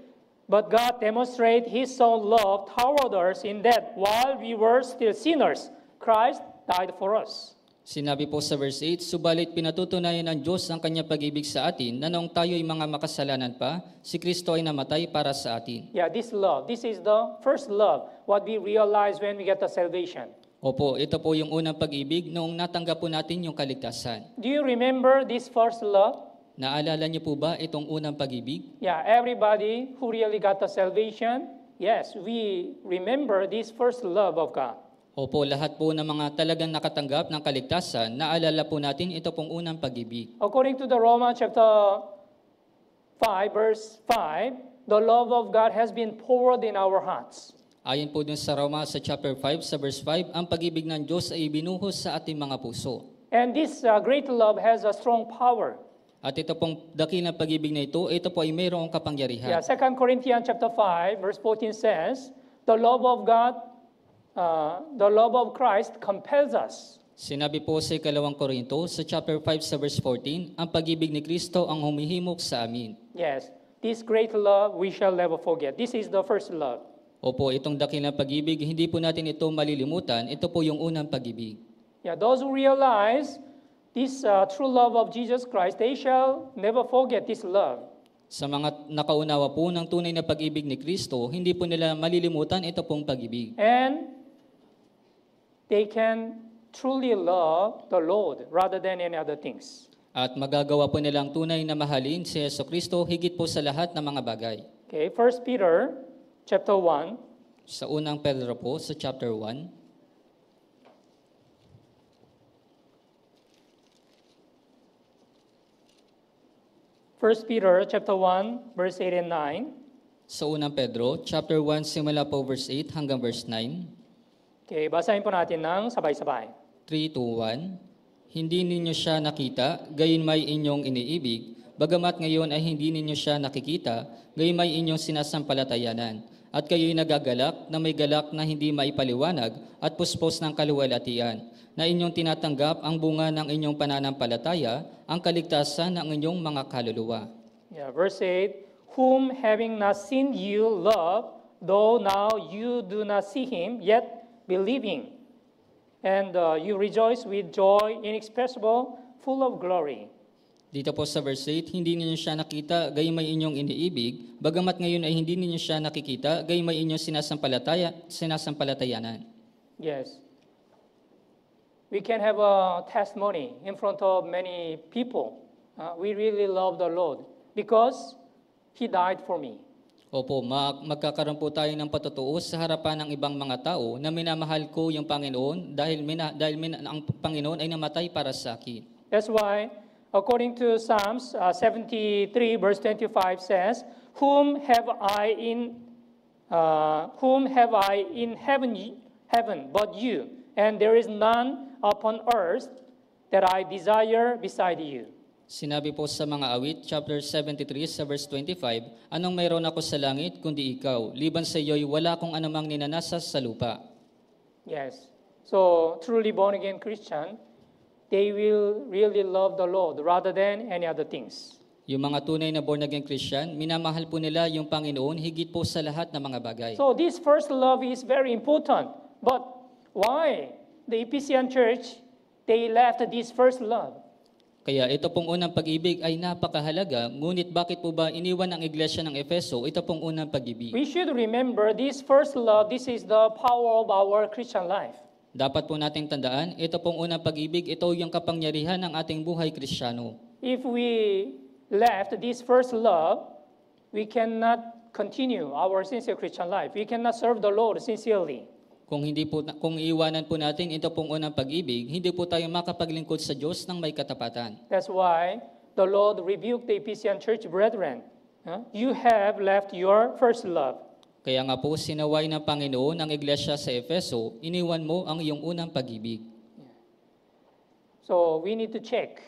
Speaker 1: But God demonstrated His own love toward us in that while we were still sinners, Christ died for us.
Speaker 2: Sinabi po sa verse 8, Subalit pinatutunayan ng Diyos ang kanyang pag-ibig sa atin na noong tayo'y mga makasalanan pa, si Kristo ay namatay para sa atin.
Speaker 1: Yeah, this love. This is the first love, what we realize when we get the salvation.
Speaker 2: Opo, ito po yung unang pag-ibig noong natanggap po natin yung kaligtasan. Do you remember this first love? Naalala niyo po ba itong unang pag-ibig?
Speaker 1: Yeah, everybody who really got the salvation, yes, we remember this first love of God.
Speaker 2: Opo, lahat po ng mga talagang nakatanggap ng kaligtasan, naalala po natin ito pong unang pag-ibig.
Speaker 1: According to the Romans chapter 5 verse 5, the love of God has been poured in our hearts.
Speaker 2: Ayon po dun sa Roma sa chapter 5 sa verse 5, ang pag-ibig ng Diyos ay binuhos sa ating mga puso.
Speaker 1: And this uh, great love has a strong power.
Speaker 2: At ito pong dakilang pag-ibig na ito, ito po ay mayroong kapangyarihan. Yeah, 2
Speaker 1: Corinthians chapter 5 verse 14 says, The love of God uh, the love of Christ compels us.
Speaker 2: Sinabi po sa ikalawang Korinto sa chapter 5 sa verse 14, ang pag-ibig ni Kristo ang humihimok sa amin.
Speaker 1: Yes, this great love we shall never forget. This
Speaker 2: is the first love. Opo, itong dakilang pag-ibig, hindi po natin ito malilimutan. Ito po yung unang pag-ibig.
Speaker 1: Yeah, those who realize this uh, true love of Jesus Christ, they shall never forget this love.
Speaker 2: Sa mga nakaunawa po ng tunay na pag-ibig ni Kristo, hindi po nila malilimutan ito pong pag-ibig.
Speaker 1: And they can truly love the Lord rather than any other things.
Speaker 2: At magagawa po nilang tunay na mahalin si Yeso Kristo higit po sa lahat ng mga bagay.
Speaker 1: Okay, 1 Peter
Speaker 2: chapter 1. Sa unang Pedro po, sa chapter 1.
Speaker 1: First Peter chapter 1 verse 8 and 9.
Speaker 2: Sa unang Pedro chapter 1 simula po verse 8 hanggang verse 9.
Speaker 1: Okay, basahin po natin ng
Speaker 2: sabay-sabay. 3, 2, 1. Hindi ninyo siya nakita, gayon may inyong iniibig, bagamat ngayon ay hindi ninyo siya nakikita, gayon may inyong sinasampalatayanan. At kayo'y nagagalak na may galak na hindi maipaliwanag at puspos ng kaluwalatian, na inyong tinatanggap ang bunga ng inyong pananampalataya, ang kaligtasan ng inyong mga kaluluwa.
Speaker 1: Yeah, verse 8, Whom having not seen you love, though now you do not see him, yet believing. And uh, you rejoice with joy inexpressible, full of glory.
Speaker 2: Dito po sa verse 8, hindi ninyo siya nakita, gayon may inyong iniibig, bagamat ngayon ay hindi ninyo siya nakikita, gayon may inyong sinasampalataya, sinasampalatayanan.
Speaker 1: Yes. We can have a testimony in front of many people. Uh, we really love the Lord because He died for me.
Speaker 2: Opo, mag- magkakaroon po tayo ng patutuo sa harapan ng ibang mga tao na minamahal ko yung Panginoon dahil, mina, dahil mina, ang Panginoon ay namatay para sa akin.
Speaker 1: That's why, according to Psalms uh, 73 verse 25 says, Whom have I in, uh, whom have I in heaven, heaven but you, and there is none upon earth that I desire beside you.
Speaker 2: Sinabi po sa mga awit, chapter 73 sa verse 25, Anong mayroon ako sa langit kundi ikaw? Liban sa iyo'y wala akong anumang ninanasa sa lupa.
Speaker 1: Yes. So, truly born-again Christian, they will really love the Lord rather than any
Speaker 2: other things. Yung mga tunay na born-again Christian, minamahal po nila yung Panginoon higit po sa lahat ng mga bagay.
Speaker 1: So, this first
Speaker 2: love is very important.
Speaker 1: But why the Ephesian church, they left this first love?
Speaker 2: Kaya ito pong unang pag-ibig ay napakahalaga, ngunit bakit po ba iniwan ang iglesia ng Efeso? Ito pong unang pag-ibig. We
Speaker 1: should remember this first love, this is the power of our Christian life.
Speaker 2: Dapat po nating tandaan, ito pong unang pag-ibig, ito yung kapangyarihan ng ating buhay kristyano. If we
Speaker 1: left this first love, we cannot continue our sincere Christian life. We cannot serve the Lord sincerely.
Speaker 2: Kung, hindi po, kung iiwanan po natin ito pong unang pag-ibig, hindi po tayo makapaglingkod sa Diyos ng may katapatan.
Speaker 1: That's why the Lord rebuked the Ephesian church brethren. You have left your first love.
Speaker 2: Kaya nga po sinaway ng Panginoon ang iglesia sa Efeso, iniwan mo ang iyong unang pag-ibig.
Speaker 1: So we need to check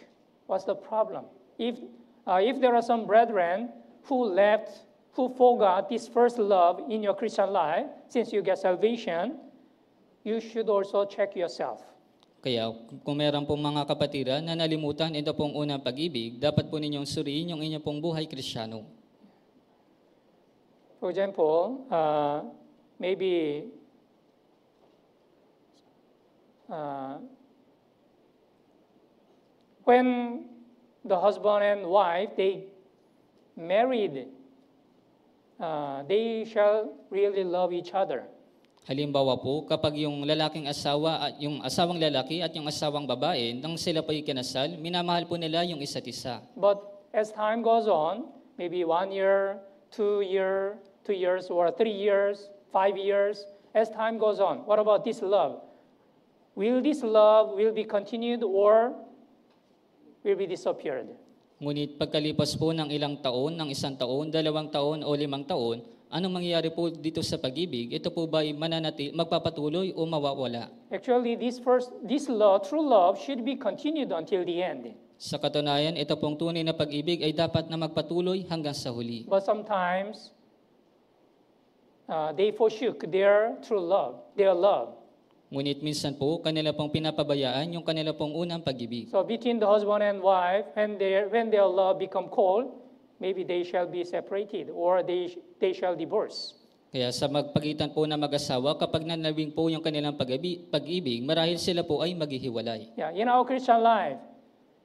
Speaker 1: what's the problem. If uh, if there are some brethren who left, who forgot this first love in your Christian life since you get salvation, you should also check yourself.
Speaker 2: Kaya kung meron pong mga kapatiran na nalimutan ito pong unang pag-ibig, dapat po ninyong suriin yung inyong pong buhay krisyano.
Speaker 1: For example, uh, maybe uh, when the husband and wife, they married, uh, they shall really love each other.
Speaker 2: Halimbawa po, kapag yung lalaking asawa at yung asawang lalaki at yung asawang babae, nang sila po'y kinasal, minamahal po nila yung isa't isa.
Speaker 1: But as time goes on, maybe one year, two year, two years, or three years, five years, as time goes on, what about this love? Will this love will be continued or will be disappeared?
Speaker 2: Ngunit pagkalipas po ng ilang taon, ng isang taon, dalawang taon o limang taon, Anong mangyayari po dito sa pag-ibig? Ito po ba mananati, magpapatuloy o mawawala?
Speaker 1: Actually, this first this law, true love, should be continued until the end.
Speaker 2: Sa katunayan, ito pong tunay na pag-ibig ay dapat na magpatuloy hanggang sa huli. But sometimes
Speaker 1: uh, they forsook their true love, their love.
Speaker 2: Ngunit minsan po, kanila pong pinapabayaan yung kanila pong unang pag-ibig.
Speaker 1: So between the husband and wife, and their, when their love become cold, maybe they shall be separated or they, they shall divorce.
Speaker 2: Kaya sa magpagitan po ng mag-asawa, kapag nanawing po yung kanilang pag-ibig, marahil sila po ay maghihiwalay.
Speaker 1: Yeah, in our Christian life,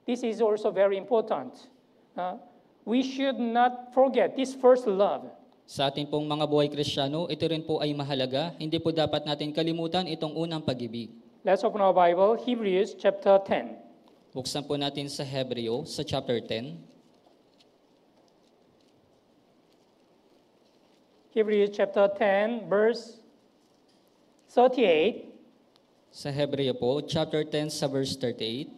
Speaker 1: this is also very important. Uh, we should not forget this first love.
Speaker 2: Sa ating pong mga buhay kristyano, ito rin po ay mahalaga. Hindi po dapat natin kalimutan itong unang pag-ibig. Let's open our Bible, Hebrews chapter 10. Buksan po natin sa Hebreo sa chapter 10. Hebrews
Speaker 1: chapter 10 verse 38.
Speaker 2: Sa Hebreo po, chapter 10 sa verse 38.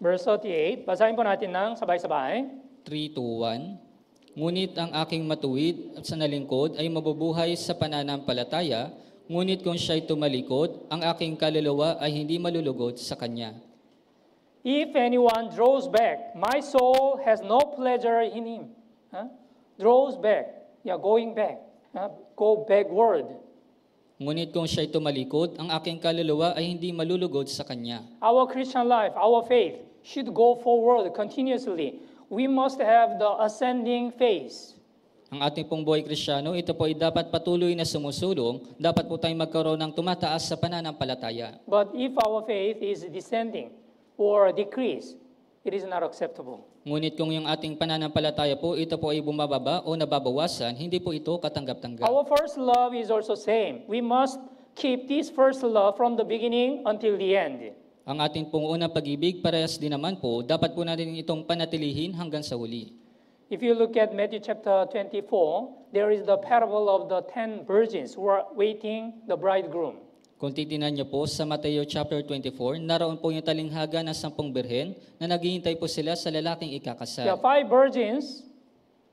Speaker 1: Verse 38, basahin po natin ng sabay-sabay.
Speaker 2: 3 to 1. Ngunit ang aking matuwid at sa nalingkod ay mabubuhay sa pananampalataya, ngunit kung siya'y tumalikod, ang aking kaluluwa ay hindi malulugod sa kanya.
Speaker 1: If anyone draws back, my soul has no pleasure in him. Huh? Draws back. Yeah, going back. Huh? Go backward.
Speaker 2: Ngunit kung siya'y tumalikod, ang aking kaluluwa ay hindi malulugod sa kanya.
Speaker 1: Our Christian life, our faith should go forward continuously. We must have the ascending phase.
Speaker 2: Ang ating pong buhay krisyano, ito po ay dapat patuloy na sumusulong, dapat po tayong magkaroon ng tumataas sa pananampalataya.
Speaker 1: But if our faith is descending or decrease, it is not acceptable.
Speaker 2: Ngunit kung yung ating pananampalataya po, ito po ay bumababa o nababawasan, hindi po ito katanggap-tanggap. Our
Speaker 1: first love is also same. We must keep this first love from the beginning until the end.
Speaker 2: Ang ating pong unang pag-ibig, parehas din naman po, dapat po natin itong panatilihin hanggang sa huli.
Speaker 1: If you look at Matthew chapter 24, there is the parable of the ten virgins who are waiting the
Speaker 2: bridegroom. Kung titingnan niyo po sa Mateo chapter 24, naroon po yung talinghaga ng sampung birhen na naghihintay po sila sa lalaking ikakasal. The
Speaker 1: five virgins,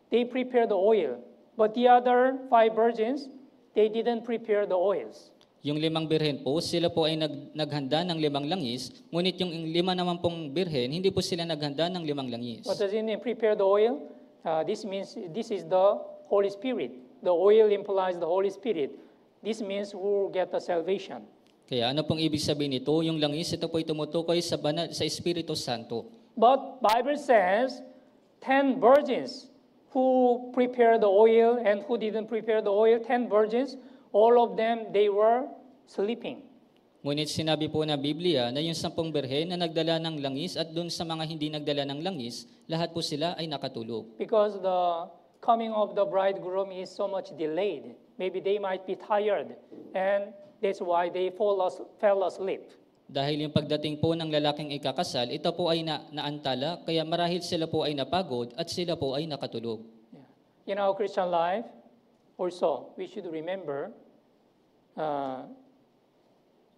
Speaker 1: they prepared the oil. But the other five virgins, they didn't prepare the oils.
Speaker 2: Yung limang birhen po, sila po ay nag, naghanda ng limang langis, ngunit yung lima naman pong birhen, hindi po sila naghanda ng limang langis. What does
Speaker 1: it mean, prepare the oil? Uh, this means this is the Holy Spirit. The oil implies the Holy Spirit. This means we will get the salvation.
Speaker 2: Kaya ano pong ibig sabihin nito? Yung langis, ito po'y tumutukoy sa, banal, sa Espiritu Santo.
Speaker 1: But Bible says, ten virgins who prepared the oil and who didn't prepare the oil, ten virgins, all of them, they were sleeping.
Speaker 2: Ngunit sinabi po na Biblia na yung sampung berhen na nagdala ng langis at dun sa mga hindi nagdala ng langis, lahat po sila ay nakatulog.
Speaker 1: Because the coming of the bridegroom is so much delayed. maybe they might be tired and that's why they fall as, fell asleep.
Speaker 2: Dahil yung pagdating po ng lalaking ikakasal, ito po ay na, naantala, kaya marahil sila po ay napagod at sila po ay nakatulog.
Speaker 1: Yeah. In our Christian life, also, we should remember, uh,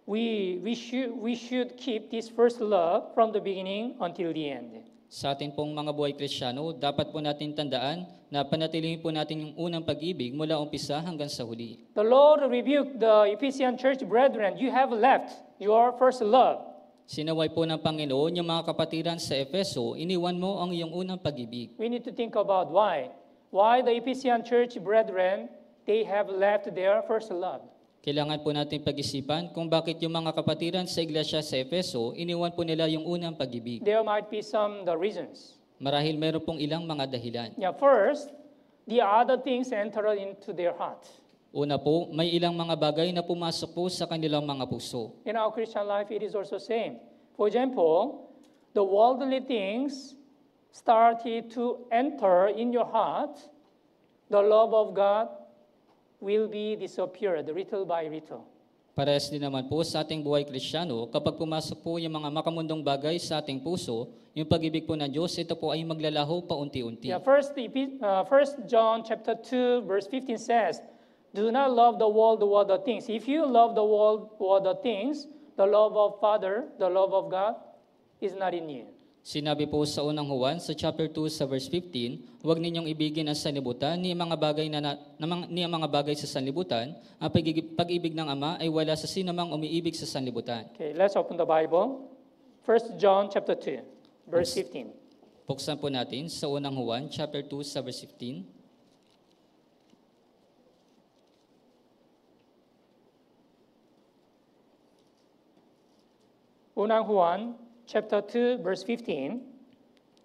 Speaker 1: we, we, should, we should keep this first love from the beginning until the end.
Speaker 2: sa ating pong mga buhay krisyano, dapat po natin tandaan na panatilihin po natin yung unang pag-ibig mula umpisa hanggang sa huli.
Speaker 1: The Lord rebuked the Ephesian church brethren, you have left your first love.
Speaker 2: Sinaway po ng Panginoon yung mga kapatiran sa Efeso, iniwan mo ang iyong unang pag-ibig. We
Speaker 1: need to think about why. Why the Ephesian church brethren, they have left their first love.
Speaker 2: Kailangan po natin pag-isipan kung bakit yung mga kapatiran sa iglesia sa Efeso, iniwan po nila yung unang pag-ibig.
Speaker 1: There might be some the reasons.
Speaker 2: Marahil meron pong ilang mga dahilan.
Speaker 1: Yeah, first, the other things entered into their heart.
Speaker 2: Una po, may ilang mga bagay na pumasok po sa kanilang mga puso.
Speaker 1: In our Christian life, it is also same. For example, the worldly things started to enter in your heart, the love of God, will be disappeared little by little.
Speaker 2: Parehas din naman po sa ating buhay kristyano, kapag pumasok po yung mga makamundong bagay sa ating puso, yung pag-ibig po ng Diyos, ito po ay maglalaho paunti-unti. Yeah,
Speaker 1: first, uh, first John chapter 2 verse 15 says, Do not love the world or the things. If you love the world or the things, the love of Father, the love of God is not in
Speaker 2: you. Sinabi po sa unang Juan sa chapter 2 sa verse 15, huwag ninyong ibigin ang sanlibutan ni mga bagay na, na, na ni ang mga bagay sa sanlibutan. Ang pag-ibig ng Ama ay wala sa sinamang umiibig sa sanlibutan.
Speaker 1: Okay, let's open the Bible. 1 John chapter 2, verse 15.
Speaker 2: Buksan po natin sa unang Juan chapter 2 sa verse 15.
Speaker 1: Unang Juan chapter 2,
Speaker 2: verse 15.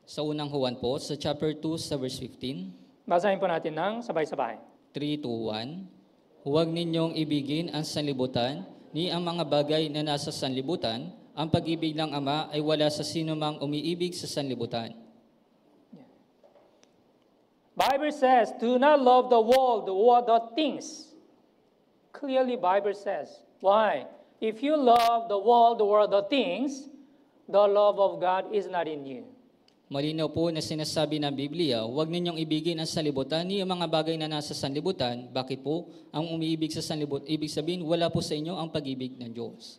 Speaker 2: Sa unang huwan po, sa chapter 2, sa verse 15. Basahin po natin ng sabay-sabay. 3 to 1. Huwag ninyong ibigin ang sanlibutan ni ang mga bagay na nasa sanlibutan. Ang pag-ibig ng Ama ay wala sa sinumang umiibig sa sanlibutan. Bible says,
Speaker 1: do not love the world or the things. Clearly, Bible says. Why? If you love the world or the things, the love of God is not in you.
Speaker 2: Malinaw po na sinasabi ng Biblia, huwag ninyong ibigin ang sanlibutan ni mga bagay na nasa sanlibutan. Bakit po? Ang umiibig sa sanlibutan, ibig sabihin, wala po sa inyo ang pag-ibig ng Diyos.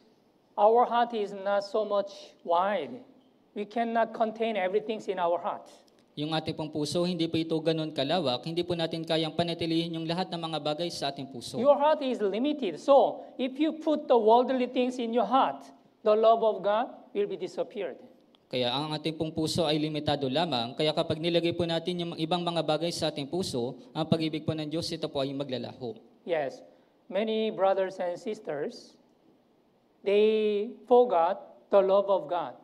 Speaker 1: Our heart is not so much wide. We cannot contain everything in our heart.
Speaker 2: Yung ating pong puso, hindi po ito ganun kalawak. Hindi po natin kayang panatilihin yung lahat ng mga bagay sa ating puso. Your
Speaker 1: heart is limited. So, if you put the worldly things in your heart, the love of God, will be disappeared.
Speaker 2: Kaya ang ating pong puso ay limitado lamang. Kaya kapag nilagay po natin yung ibang mga bagay sa ating puso, ang pag-ibig po ng Diyos, ito po ay maglalaho.
Speaker 1: Yes. Many brothers and sisters, they forgot the love of God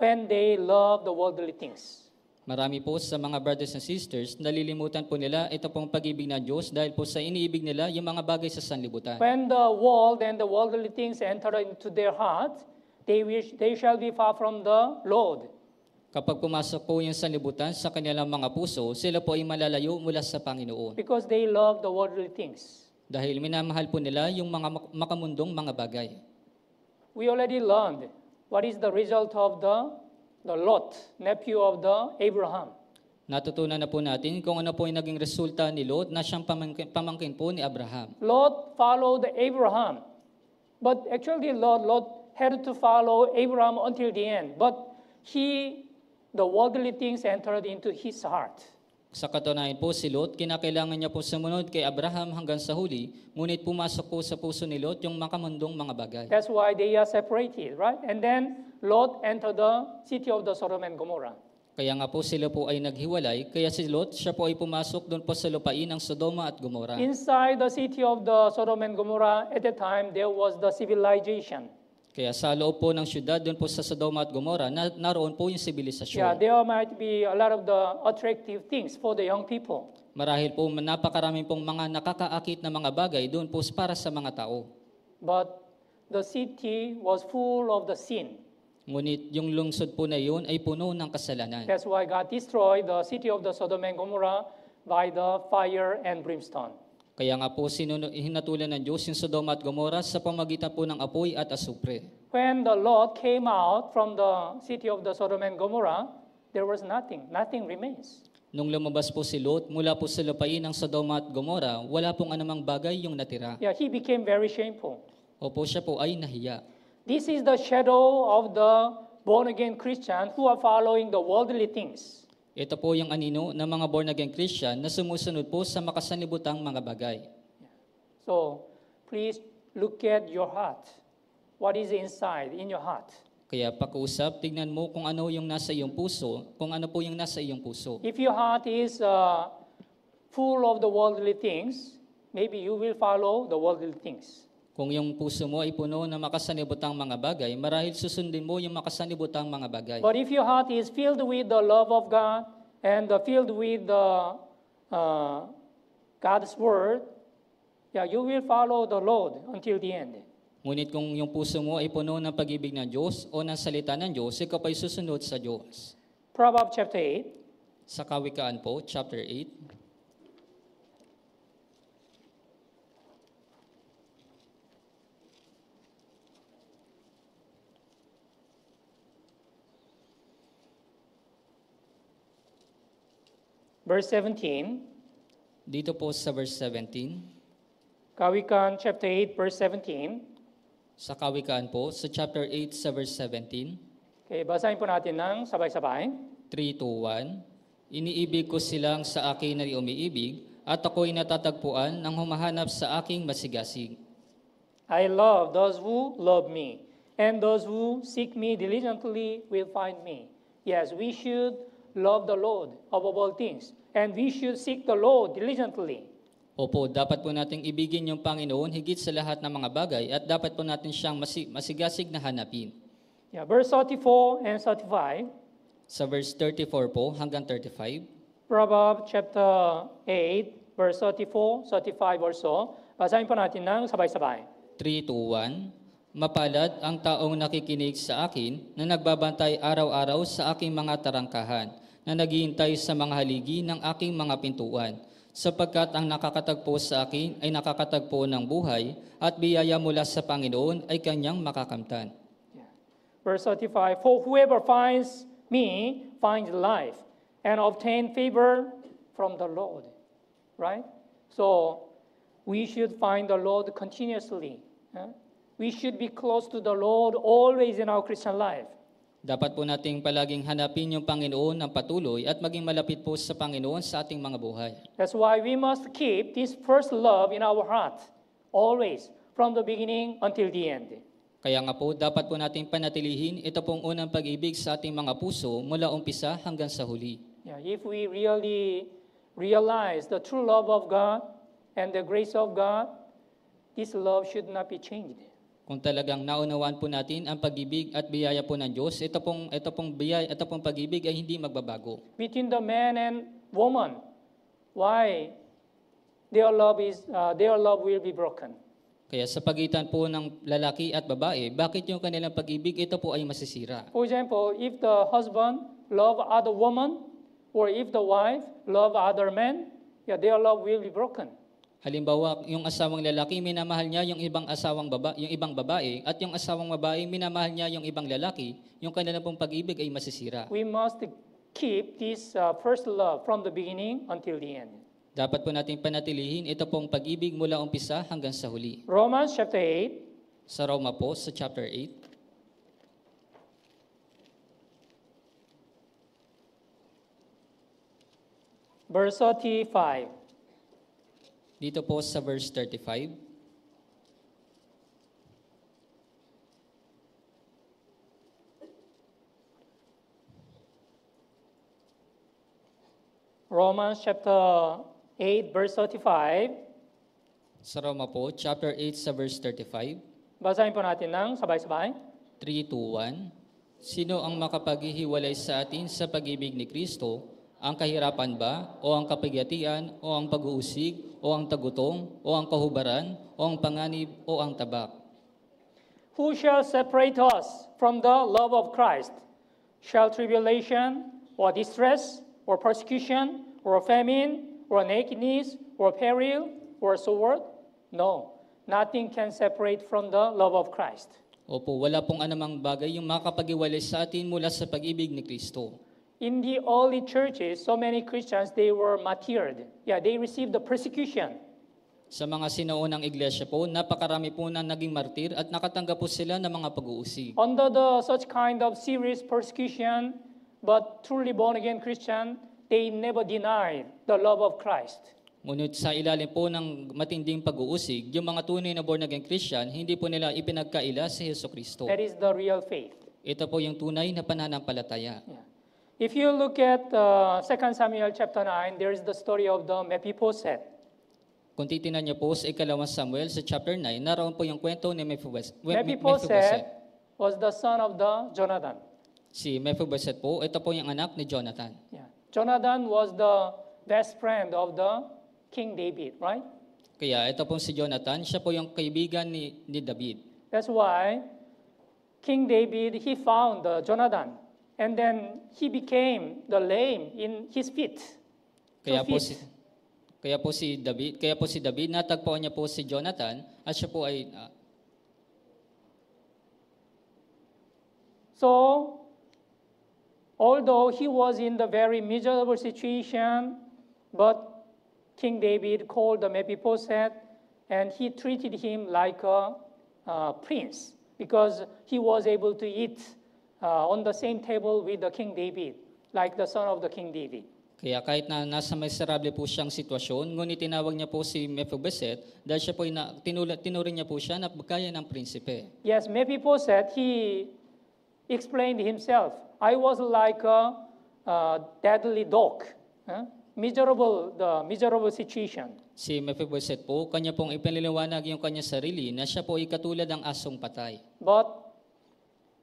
Speaker 1: when they love the worldly things.
Speaker 2: Marami po sa mga brothers and sisters, nalilimutan po nila ito pong pag-ibig ng Diyos dahil po sa iniibig nila yung mga bagay sa sanlibutan.
Speaker 1: When the world and the worldly things enter into their heart, they, wish, they shall be far from the Lord.
Speaker 2: Kapag pumasok po yung sanlibutan sa kanilang mga puso, sila po ay malalayo mula sa Panginoon.
Speaker 1: Because they love the worldly things.
Speaker 2: Dahil minamahal po nila yung mga makamundong mga bagay.
Speaker 1: We already learned what is the result of the the Lot, nephew of the Abraham.
Speaker 2: Natutunan na po natin kung ano po yung naging resulta ni Lot na siyang pamangkin, pamangkin po ni Abraham.
Speaker 1: Lot followed Abraham. But actually, Lot, Lot had to follow Abraham until the end. But he, the worldly things entered into his heart.
Speaker 2: Sa katunayan po si Lot, kinakailangan niya po sumunod kay Abraham hanggang sa huli, ngunit pumasok po sa puso ni Lot yung makamundong mga bagay.
Speaker 1: That's why they are separated, right? And then Lot entered the city of the Sodom and Gomorrah.
Speaker 2: Kaya nga po sila po ay naghiwalay, kaya si Lot, siya po ay pumasok doon po sa lupain ng Sodoma at Gomorrah.
Speaker 1: Inside the city of the Sodom and Gomorrah, at the time, there was the civilization.
Speaker 2: Kaya sa loob po ng syudad, doon po sa Sodoma at Gomora, na, naroon po yung sibilisasyon. Yeah,
Speaker 1: there might be a lot of the attractive things for the young people.
Speaker 2: Marahil po napakaraming pong mga nakakaakit na mga bagay doon po para sa mga tao.
Speaker 1: But the city was full of the sin.
Speaker 2: Ngunit yung lungsod po na yun ay puno ng kasalanan.
Speaker 1: That's why God destroyed the city of the Sodom and Gomorrah by the fire and brimstone.
Speaker 2: Kaya nga po sinuno, hinatulan ng Diyos yung Sodoma at Gomora sa pamagitan po ng apoy at asupre.
Speaker 1: When the Lord came out from the city of the Sodom and Gomorrah, there was nothing. Nothing remains.
Speaker 2: Nung lumabas po si Lot mula po sa lupain ng Sodoma at Gomora, wala pong anumang bagay yung natira.
Speaker 1: Yeah, he became very shameful.
Speaker 2: Opo, siya po ay nahiya.
Speaker 1: This is the shadow of the born-again Christian who are following the worldly things.
Speaker 2: Ito po yung anino ng mga born-again Christian na sumusunod po sa makasanlibutang mga bagay.
Speaker 1: So, please look at your heart. What is inside in your heart?
Speaker 2: Kaya pakiusap, tignan mo kung ano yung nasa iyong puso, kung ano po yung nasa iyong puso.
Speaker 1: If your heart is uh, full of the worldly things, maybe you will follow the worldly things.
Speaker 2: Kung yung puso mo ay puno ng makasanibutang mga bagay, marahil susundin mo yung makasanibutang mga bagay. But if
Speaker 1: your heart is filled with the love of God and filled with the uh, God's word, yeah, you will follow the Lord until the end.
Speaker 2: Ngunit kung yung puso mo ay puno ng pag-ibig ng Diyos o ng salita ng Diyos, ikaw pa'y susunod sa Diyos.
Speaker 1: Proverbs chapter 8.
Speaker 2: Sa Kawikaan po, chapter 8.
Speaker 1: Verse 17.
Speaker 2: Dito po sa verse 17.
Speaker 1: Kawikan chapter 8 verse 17.
Speaker 2: Sa Kawikan po, sa chapter 8 sa verse 17.
Speaker 1: Okay, basahin po natin ng
Speaker 2: sabay-sabay. 3 to 1. Iniibig ko silang sa akin na umiibig, at ako'y natatagpuan ng humahanap sa aking masigasig.
Speaker 1: I love those who love me, and those who seek me diligently will find me. Yes, we should love the Lord above all things, and we should seek the Lord
Speaker 2: diligently. Opo, dapat po nating ibigin yung Panginoon higit sa lahat ng mga bagay at dapat po natin siyang masi- masigasig na hanapin.
Speaker 1: Yeah, verse 34 and 35.
Speaker 2: Sa verse 34 po hanggang 35.
Speaker 1: Proverbs chapter 8, verse 34, 35 or so. Basahin po natin ng sabay-sabay.
Speaker 2: 3 to 1. Mapalad ang taong nakikinig sa akin na nagbabantay araw-araw sa aking mga tarangkahan na naghihintay sa mga haligi ng aking mga pintuan, sapagkat ang nakakatagpo sa akin ay nakakatagpo ng buhay at biyaya mula sa Panginoon ay kanyang makakamtan.
Speaker 1: Verse 35, For whoever finds me finds life and obtain favor from the Lord. Right? So, we should find the Lord continuously. Huh? We should be close to the Lord always in our Christian life.
Speaker 2: Dapat po nating palaging hanapin yung Panginoon ng patuloy at maging malapit po sa Panginoon sa ating mga buhay. That's why
Speaker 1: we must keep this first love in our heart, always, from the beginning until
Speaker 2: the end. Kaya nga po, dapat po nating panatilihin ito pong unang pag-ibig sa ating mga puso mula umpisa hanggang sa huli.
Speaker 1: Yeah, if we really realize the true love of God and the grace of God, this love should not be changed
Speaker 2: kung talagang naunawaan po natin ang pag-ibig at biyaya po ng Diyos, ito pong, ito pong, biyaya, ito pong pag-ibig ay hindi magbabago.
Speaker 1: Between the man and woman, why their love is uh, their love will be broken.
Speaker 2: Kaya sa pagitan po ng lalaki at babae, bakit yung kanilang pag-ibig ito po ay masisira?
Speaker 1: For example, if the husband love other woman or if the wife love other man, yeah, their love will be broken.
Speaker 2: Halimbawa, yung asawang lalaki minamahal niya yung ibang asawang baba, yung ibang babae at yung asawang babae minamahal niya yung ibang lalaki, yung kanilang pong pag-ibig ay masisira.
Speaker 1: We must keep this uh, first love from the beginning until the end.
Speaker 2: Dapat po natin panatilihin ito pong pag-ibig mula umpisa hanggang sa huli.
Speaker 1: Romans chapter 8.
Speaker 2: Sa Roma po, sa chapter 8. Verse 35. Dito po sa verse 35.
Speaker 1: Romans chapter 8
Speaker 2: verse 35. Sa Roma po, chapter 8 sa verse 35. Basahin po natin ng sabay-sabay. 3 to 1. Sino ang makapaghihiwalay sa atin sa pag-ibig ni Kristo ang kahirapan ba, o ang kapigatian, o ang pag-uusig, o ang tagutong, o ang kahubaran, o ang panganib, o ang tabak.
Speaker 1: Who shall separate us from the love of Christ? Shall tribulation, or distress, or persecution, or famine, or nakedness, or peril, or sword? No, nothing can separate from the
Speaker 2: love of Christ. Opo, wala pong anumang bagay yung makapag-iwalis sa atin mula sa pag-ibig ni Kristo
Speaker 1: in the early churches, so many Christians, they were martyred. Yeah, they received the persecution.
Speaker 2: Sa mga sinuunang iglesia po, napakarami po na naging martir at nakatanggap po sila ng mga pag-uusig.
Speaker 1: Under the such kind of serious persecution, but truly born-again Christian, they never denied the love of Christ.
Speaker 2: Ngunit sa ilalim po ng matinding pag-uusig, yung mga tunay na born-again Christian, hindi po nila ipinagkaila si Heso Kristo. That is the real faith. Ito po yung tunay na pananampalataya. Yeah.
Speaker 1: If you look at uh, 2 Samuel chapter 9, there is the story of the Mephibosheth.
Speaker 2: Kung titingnan niyo po sa ikalawang Samuel sa chapter 9, naroon po yung kwento ni Mephibosheth. Mephibosheth
Speaker 1: was the son of the Jonathan.
Speaker 2: Si Mephibosheth po, ito po yung anak ni Jonathan. Yeah.
Speaker 1: Jonathan was the best friend of the King David, right?
Speaker 2: Kaya ito po si Jonathan, siya po yung kaibigan ni, ni David.
Speaker 1: That's why King David, he found uh, Jonathan And then he became the lame in his feet. Kaya po si
Speaker 2: Kaya po si David, kaya po si David natagpuan niya po si Jonathan at siya po ay ah, So,
Speaker 1: although he was in the very miserable situation, but King David called the Mephibosheth and he treated him like a uh, prince because he was able to eat Uh, on the same table with the King David, like the son of the King David.
Speaker 2: Kaya kahit na nasa miserable po siyang sitwasyon, ngunit tinawag niya po si Mephibosheth dahil siya po ina, tinula, tinuring niya po siya na kaya ng prinsipe.
Speaker 1: Yes, Mephibosheth, he explained himself. I was like a uh, deadly dog. Huh? Miserable, the miserable situation.
Speaker 2: Si Mephibosheth po, kanya pong ipinaliwanag yung kanya sarili na siya po ay katulad ng asong patay.
Speaker 1: But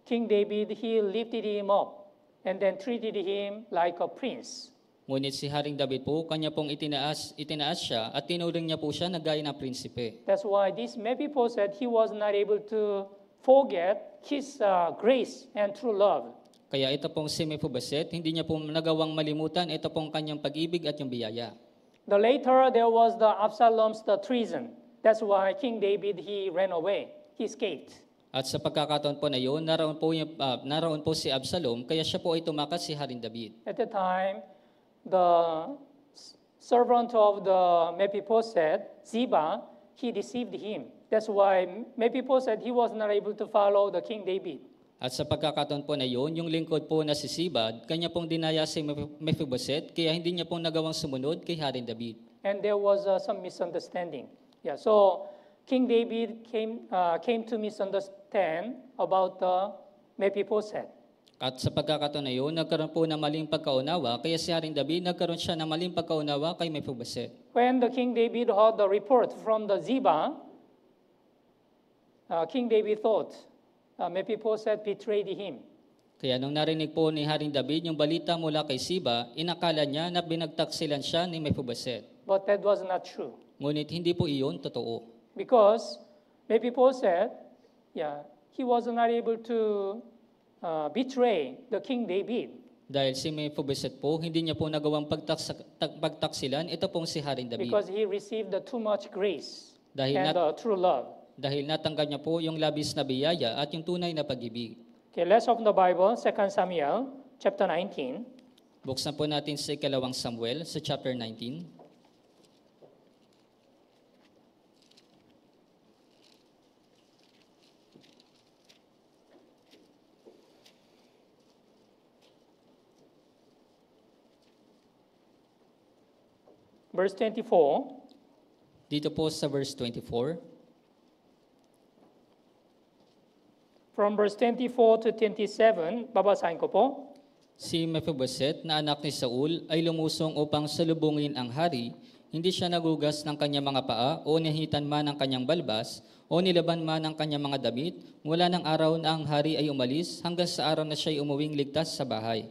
Speaker 1: King David, he lifted him up and then treated him like a prince.
Speaker 2: Ngunit si Haring David po, kanya pong itinaas, itinaas siya at tinuring niya po siya na gaya na prinsipe.
Speaker 1: That's why this Mephibosheth said he was not able to forget his uh, grace and true love.
Speaker 2: Kaya ito pong si Mephibosheth, hindi niya po nagawang malimutan ito pong kanyang pag-ibig at yung biyaya.
Speaker 1: The later there was the Absalom's the treason. That's why King David he ran away. He escaped.
Speaker 2: At sa pagkakataon po na yun, naroon po, yung, uh, ah, naroon po si Absalom, kaya siya po ay tumakas si Haring David.
Speaker 1: At the time, the servant of the Mephibosheth, Ziba, he deceived him. That's why Mephibosheth, he was not able to follow the King David.
Speaker 2: At sa pagkakataon po na yun, yung lingkod po na si Ziba, kanya pong dinaya si Mephibosheth, kaya hindi niya pong nagawang sumunod kay Haring David.
Speaker 1: And there was uh, some misunderstanding. Yeah, so King David came, uh, came to misunderstand about the Mephibosheth.
Speaker 2: At sa pagkakataon na yun, nagkaroon po ng maling pagkaunawa, kaya si Haring David nagkaroon siya ng maling pagkaunawa kay Mephibosheth.
Speaker 1: When the King David heard the report from the Ziba, uh, King David thought uh, Mephibosheth betrayed him.
Speaker 2: Kaya nung narinig po ni Haring David yung balita mula kay Siba, inakala niya na binagtaksilan siya ni Mephibosheth.
Speaker 1: But that was not true.
Speaker 2: Ngunit hindi po iyon totoo
Speaker 1: because maybe Paul said, yeah, he was not able to uh, betray the King David.
Speaker 2: Dahil si Mephibosheth po, hindi niya po nagawang pagtaksak, pagtaksilan. Ito pong si Haring David. Because
Speaker 1: he received the too much grace
Speaker 2: dahil and nat- the true love. Dahil natanggap niya po yung labis na biyaya at yung tunay na pag-ibig.
Speaker 1: Okay, let's open the Bible, 2 Samuel, chapter
Speaker 2: 19. Buksan po natin sa ikalawang Samuel, sa chapter 19. verse 24. Dito po sa verse 24.
Speaker 1: From verse 24 to 27, babasahin ko po.
Speaker 2: Si Mephibosheth na anak ni Saul ay lumusong upang salubungin ang hari. Hindi siya nagugas ng kanyang mga paa o nahitan man ang kanyang balbas o nilaban man ang kanyang mga damit. Wala ng araw na ang hari ay umalis hanggang sa araw na siya ay umuwing ligtas sa bahay.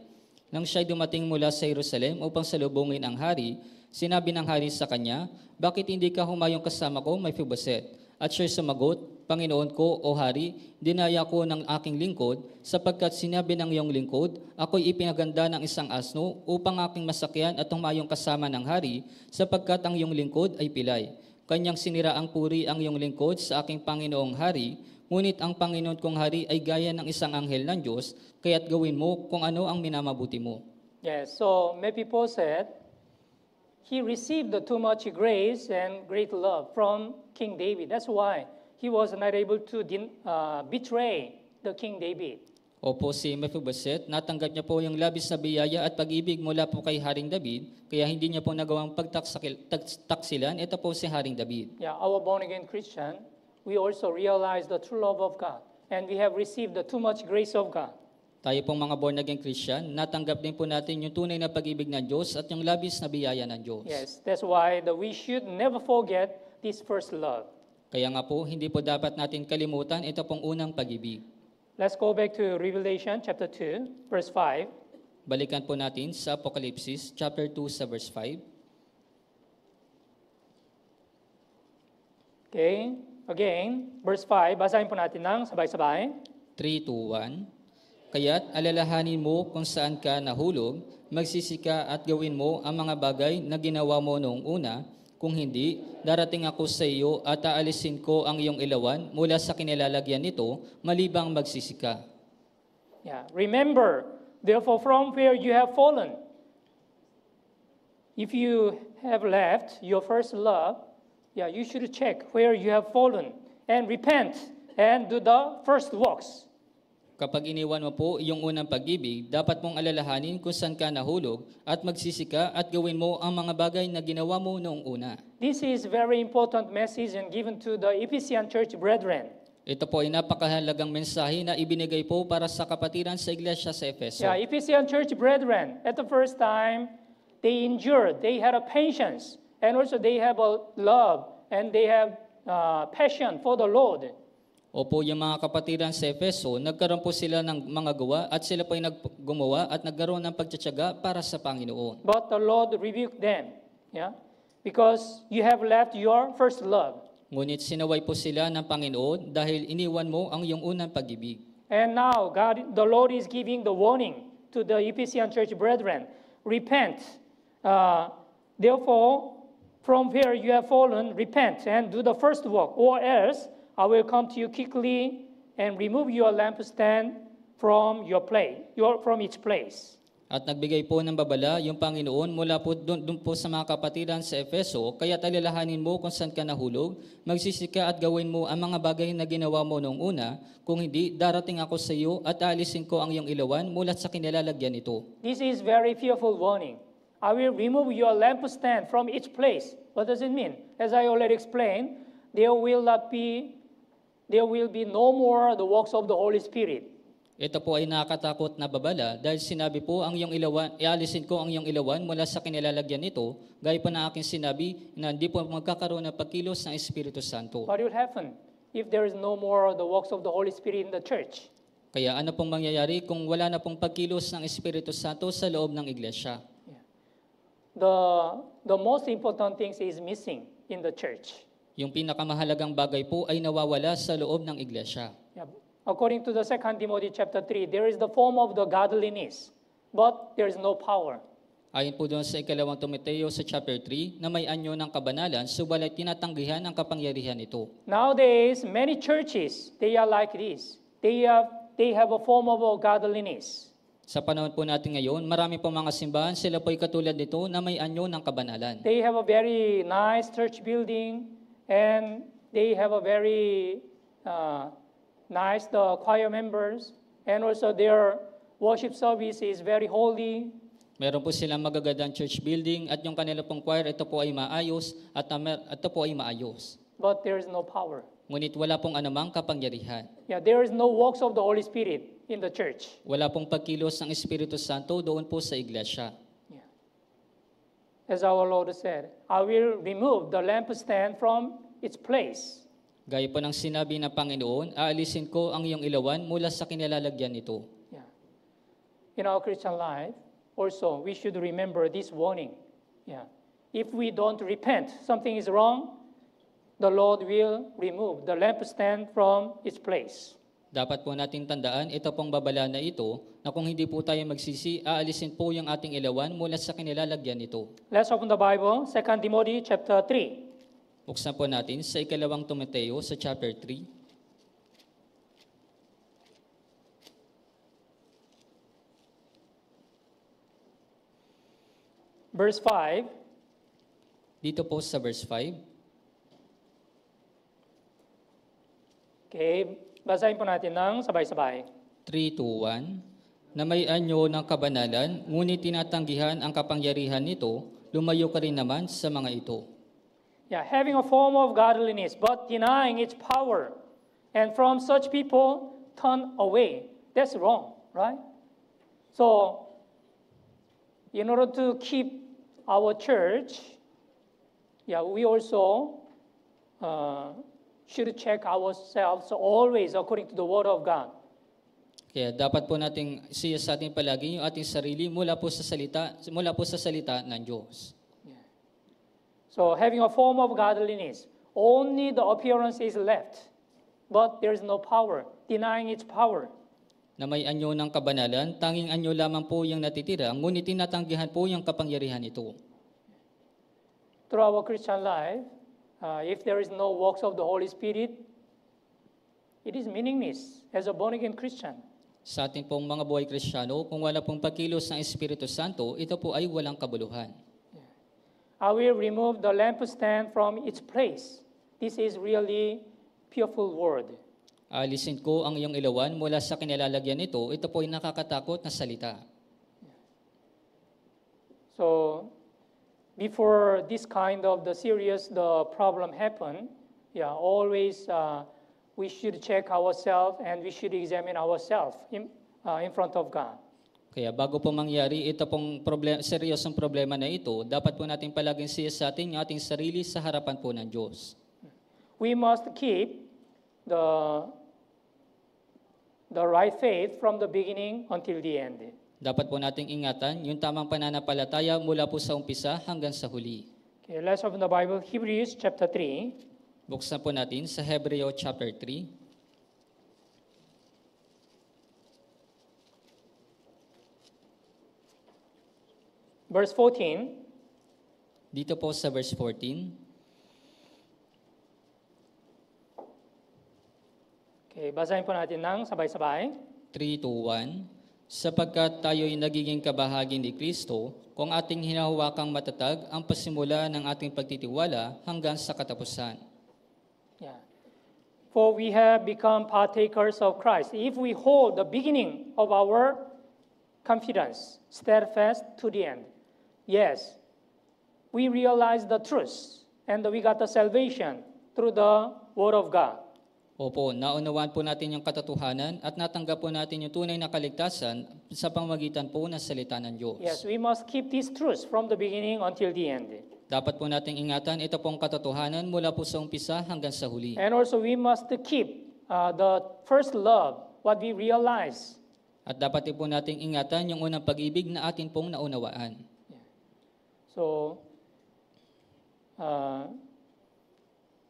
Speaker 2: Nang siya ay dumating mula sa Jerusalem upang salubungin ang hari, Sinabi ng hari sa kanya, Bakit hindi ka humayong kasama ko, may Mephibosheth? At siya sumagot, Panginoon ko, o hari, dinaya ko ng aking lingkod, sapagkat sinabi ng iyong lingkod, ako'y ipinaganda ng isang asno upang aking masakyan at humayong kasama ng hari, sapagkat ang iyong lingkod ay pilay. Kanyang sinira ang puri ang iyong lingkod sa aking Panginoong hari, ngunit ang Panginoon kong hari ay gaya ng isang anghel ng Diyos, kaya't gawin mo kung ano ang minamabuti mo.
Speaker 1: Yes, so Mephibosheth he received too much grace and great love from King David. That's why he was not able to uh, betray the King David.
Speaker 2: Opo si Mephibosheth, natanggap niya po yung labis na biyaya at pag-ibig mula po kay Haring David, kaya hindi niya po nagawang pagtaksilan. Ito po si Haring David.
Speaker 1: Yeah, our born-again Christian, we also realize the true love of God and we have received the too much grace of God.
Speaker 2: Tayo pong mga born again Christian, natanggap din po natin yung tunay na pag-ibig ng Diyos at yung labis na biyaya ng Diyos.
Speaker 1: Yes, that's why that we should never forget this first love.
Speaker 2: Kaya nga po, hindi po dapat natin kalimutan ito pong unang pag-ibig.
Speaker 1: Let's go back to Revelation chapter 2, verse 5.
Speaker 2: Balikan po natin sa Apocalypse chapter 2 sa verse 5.
Speaker 1: Okay? Again, verse 5, basahin po natin
Speaker 2: ng sabay-sabay. 3, 2, 1. Kaya't alalahanin mo kung saan ka nahulog, magsisika at gawin mo ang mga bagay na ginawa mo noong una, kung hindi, darating ako sa iyo at aalisin ko ang iyong ilawan mula sa kinilalagyan nito, malibang magsisika.
Speaker 1: Yeah. Remember, therefore, from where you have fallen. If you have left your first love, yeah, you should check where you have fallen and repent and do
Speaker 2: the first works. Kapag iniwan mo po yung unang pag-ibig, dapat mong alalahanin kung saan ka nahulog at magsisika at gawin mo ang mga bagay na ginawa mo noong una.
Speaker 1: This is very
Speaker 2: important message and given to the Ephesian church brethren. Ito po ay napakahalagang mensahe na ibinigay po para sa kapatiran sa iglesia sa Efeso. Yeah,
Speaker 1: Ephesian church brethren, at the first time, they endured, they had a patience, and also they have a love, and they have uh, passion for the Lord.
Speaker 2: Opo, yung mga kapatiran sa Efeso, nagkaroon po sila ng mga gawa at sila po ay gumawa at nagkaroon ng pagtsatsaga para sa Panginoon.
Speaker 1: But the Lord rebuked them, yeah? Because
Speaker 2: you have left your first love. Ngunit sinaway po sila ng Panginoon dahil iniwan mo ang iyong unang pag-ibig.
Speaker 1: And now, God, the Lord is giving the warning to the Ephesian church brethren. Repent. Uh, therefore, from where you have fallen, repent and do the first work, or else I will come to you quickly and remove your lampstand from your place, your, from its place.
Speaker 2: At nagbigay po ng babala yung Panginoon mula po dun, dun po sa mga kapatiran sa Efeso, kaya talalahanin mo kung saan ka nahulog, magsisika at gawin mo ang mga bagay na ginawa mo noong una, kung hindi, darating ako sa iyo at aalisin ko ang iyong ilawan mula sa kinilalagyan ito.
Speaker 1: This is very fearful warning. I will remove your lampstand from its place. What does it mean? As I already explained, there will not be there will be no more the works of the Holy Spirit.
Speaker 2: Ito po ay nakatakot na babala dahil sinabi po ang iyong ilawan, ialisin ko ang iyong ilawan mula sa kinilalagyan nito, gaya pa na akin sinabi na hindi po magkakaroon ng pagkilos ng Espiritu Santo. What
Speaker 1: will happen if there is no more the works of the Holy Spirit in the church?
Speaker 2: Kaya ano pong mangyayari kung wala na pong pagkilos ng Espiritu Santo sa loob ng iglesia? Yeah.
Speaker 1: The, the most important things is missing in the church.
Speaker 2: Yung pinakamahalagang bagay po ay nawawala sa loob ng iglesia.
Speaker 1: According to the 2 Timothy chapter 3, there is the form of the godliness, but there is no power.
Speaker 2: Ayon po doon sa ikalawang Timoteo sa chapter 3 na may anyo ng kabanalan, subalit tinatanggihan ang kapangyarihan nito.
Speaker 1: Nowadays, many churches, they are like this. They have, they have a form of godliness.
Speaker 2: Sa panahon po natin ngayon, marami po mga simbahan, sila po ay katulad nito na may anyo ng kabanalan.
Speaker 1: They have a very nice church building, And they have a very uh, nice, the choir members, and also their worship service is very holy.
Speaker 2: Meron po silang magagandang church building at yung kanila pong choir, ito po ay maayos ah, at ito po ay maayos.
Speaker 1: But there is no power.
Speaker 2: Ngunit wala pong anumang kapangyarihan.
Speaker 1: Yeah, there is no works of the Holy Spirit in the church.
Speaker 2: Wala pong pagkilos ng Espiritu Santo doon po sa iglesia.
Speaker 1: as our Lord said, I will remove the lampstand from its place.
Speaker 2: Gaya po ng sinabi ng Panginoon, aalisin ko ang iyong ilawan mula sa kinilalagyan nito.
Speaker 1: Yeah. In our Christian life, also, we should remember this warning. Yeah. If we don't repent, something is wrong, the Lord will remove the lampstand from its place.
Speaker 2: Dapat po natin tandaan, ito pong babala na ito, na kung hindi po tayo magsisi, aalisin po yung ating ilawan mula sa kanilalagyan nito. Let's open the Bible, 2 Timothy chapter 3. Buksan po natin sa ikalawang Timoteo sa chapter 3.
Speaker 1: Verse 5.
Speaker 2: Dito po sa verse 5.
Speaker 1: Okay, Basahin
Speaker 2: po natin ng sabay-sabay. 3 to 1. Na may anyo ng kabanalan, ngunit tinatanggihan ang kapangyarihan nito, lumayo ka rin naman sa mga ito.
Speaker 1: Yeah, having a form of godliness, but denying its power. And from such people, turn away. That's wrong, right? So, in order to keep our church, yeah, we also uh, should check ourselves always according to the Word of God.
Speaker 2: Kaya dapat po nating siya sa atin palagi yung ating sarili mula po sa salita, mula po sa salita ng Diyos. Yeah. So having a
Speaker 1: form of godliness, only the appearance is left, but there is no power, denying its
Speaker 2: power. Na may anyo ng kabanalan, tanging anyo lamang po yung natitira, ngunit tinatanggihan po yung kapangyarihan ito.
Speaker 1: Through our Christian life, uh, if there is no works of the Holy Spirit, it is meaningless as a born-again Christian.
Speaker 2: Sa ating pong mga buhay Kristiyano, kung wala pong pagkilos ng Espiritu Santo, ito po ay walang kabuluhan.
Speaker 1: I will remove the lampstand from its place. This is really fearful word.
Speaker 2: Alisin ko ang iyong ilawan mula sa kinalalagyan nito. Ito po ay nakakatakot na salita.
Speaker 1: So, before this kind of the serious the problem happen, yeah, always uh, we should check ourselves and we should examine ourselves in, uh, in front of God.
Speaker 2: Kaya bago po mangyari ito pong problem, seryosong problema na ito, dapat po natin palaging siya sa atin yung ating sarili sa harapan po ng Diyos.
Speaker 1: We must keep the the right faith from the beginning until the end.
Speaker 2: Dapat po nating ingatan yung tamang pananampalataya mula po sa umpisa hanggang sa huli.
Speaker 1: Okay, let's open the Bible, Hebrews
Speaker 2: chapter 3. Buksan po natin sa Hebreo chapter 3.
Speaker 1: Verse 14.
Speaker 2: Dito po sa verse 14. Okay, basahin po natin ng sabay-sabay. 3 to 1 sapagkat tayo'y nagiging kabahagi ni Kristo kung ating hinahawakang matatag ang pasimula ng ating pagtitiwala hanggang sa katapusan.
Speaker 1: Yeah. For we have become partakers of Christ if we hold the beginning of our confidence steadfast to the end. Yes, we realize the truth and we got the salvation
Speaker 2: through the Word of God. Opo, naunawaan po natin yung katotohanan at natanggap po natin yung tunay na kaligtasan sa pamagitan po ng salita ng Diyos. Yes,
Speaker 1: we must keep these truths from the beginning until the end.
Speaker 2: Dapat po nating ingatan ito pong katotohanan mula po sa umpisa hanggang sa huli. And also we must keep
Speaker 1: uh, the first love, what we realize.
Speaker 2: At dapat po nating ingatan yung unang pag-ibig na atin pong naunawaan. Yeah.
Speaker 1: So, uh,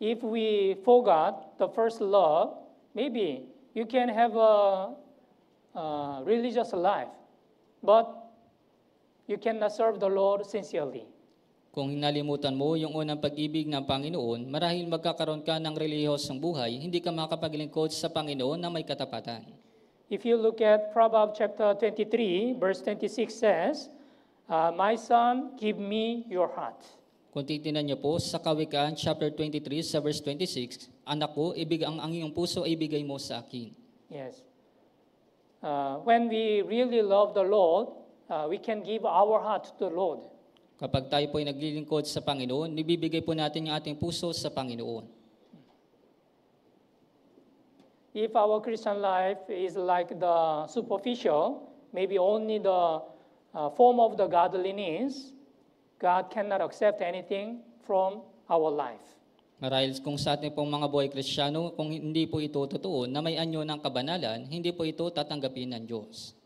Speaker 1: if we forgot the first love, maybe you can have a, a religious life, but you cannot serve the Lord sincerely.
Speaker 2: Kung mo yung unang pag-ibig ng Panginoon, marahil magkakaroon ka ng buhay, hindi ka makapaglingkod sa Panginoon na may katapatan.
Speaker 1: If you look at Proverbs chapter 23, verse 26 says,
Speaker 2: uh, My son, give me your heart. Kung titingnan niyo po sa Kawikaan chapter 23 sa verse 26, anak ko, ibig ang ang iyong puso ay ibigay mo sa akin.
Speaker 1: Yes. Uh, when we really love the Lord, uh, we can give our heart to the Lord.
Speaker 2: Kapag tayo po ay naglilingkod sa Panginoon, nibibigay po natin ang ating puso sa Panginoon.
Speaker 1: If our Christian life is like the superficial, maybe only the uh, form of the godliness, God cannot accept anything from our
Speaker 2: life. Marahil kung sa ating pong mga buhay Kristiyano, kung hindi po ito totoo na may anyo ng kabanalan, hindi po ito tatanggapin ng Diyos.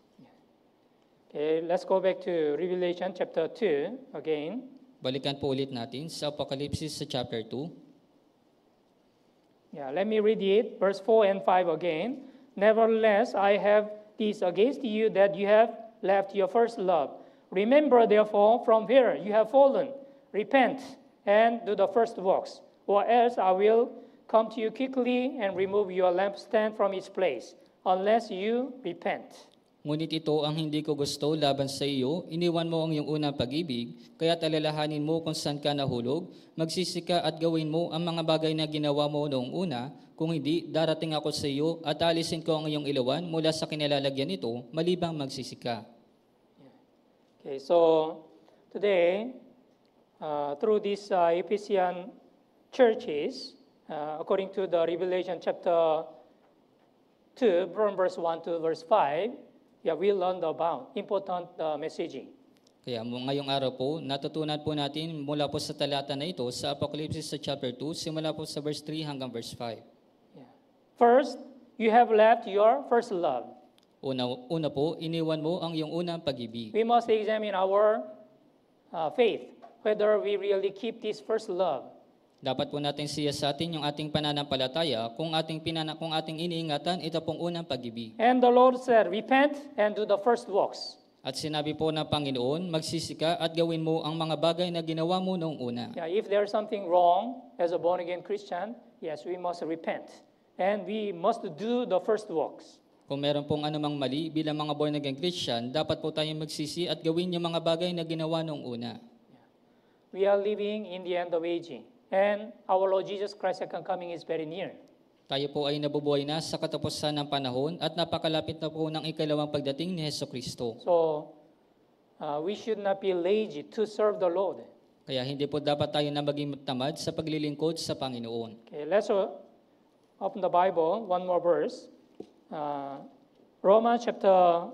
Speaker 1: Okay, let's go back
Speaker 2: to Revelation
Speaker 1: chapter 2 again.
Speaker 2: Balikan po ulit natin sa Apocalypse sa chapter 2.
Speaker 1: Yeah, let me read it, verse 4 and 5 again. Nevertheless, I have this against you that you have left your first love. Remember, therefore, from where you have fallen, repent and do the first works, or else I will come to you quickly and remove your lampstand from its place, unless you repent.
Speaker 2: Ngunit ito ang hindi ko gusto laban sa iyo, iniwan mo ang iyong unang pag-ibig, kaya talalahanin mo kung saan ka nahulog, magsisika at gawin mo ang mga bagay na ginawa mo noong una, kung hindi, darating ako sa iyo at alisin ko ang iyong ilawan mula sa kinalalagyan nito, malibang magsisika.
Speaker 1: Okay, so today, uh, through these uh, Ephesian churches, uh, according to the Revelation chapter 2, from verse 1 to verse 5, yeah, we learned about important uh, messaging.
Speaker 2: Kaya mo ngayong araw po, natutunan po natin mula po sa talata na ito sa Apocalypse sa chapter 2, simula po sa verse 3 hanggang verse 5. Yeah. First, you have left your first love. Una, una po, iniwan mo ang iyong unang pag-ibig. We must
Speaker 1: examine our uh, faith, whether we really keep this first love.
Speaker 2: Dapat po natin siya sa atin yung ating pananampalataya kung ating pinana kung ating iniingatan ito pong unang pag-ibig.
Speaker 1: And the Lord said, repent and do the first works.
Speaker 2: At sinabi po ng Panginoon, magsisi ka at gawin mo ang mga bagay na ginawa mo noong una.
Speaker 1: Yeah, if there's something wrong as a born again Christian, yes, we must repent and we must do the first
Speaker 2: works. Kung meron pong anumang mali bilang mga born again Christian, dapat po tayong magsisi at gawin yung mga bagay na ginawa nung una.
Speaker 1: We are living in the end of age and our Lord Jesus Christ second coming is very near.
Speaker 2: Tayo po ay nabubuhay na sa katapusan ng panahon at napakalapit na po ng ikalawang pagdating ni Heso Kristo.
Speaker 1: So, uh, we should not be lazy to serve the Lord.
Speaker 2: Kaya hindi po dapat tayo na maging tamad sa paglilingkod sa Panginoon.
Speaker 1: Okay, let's uh, open the Bible, one more verse. Uh,
Speaker 2: Roma chapter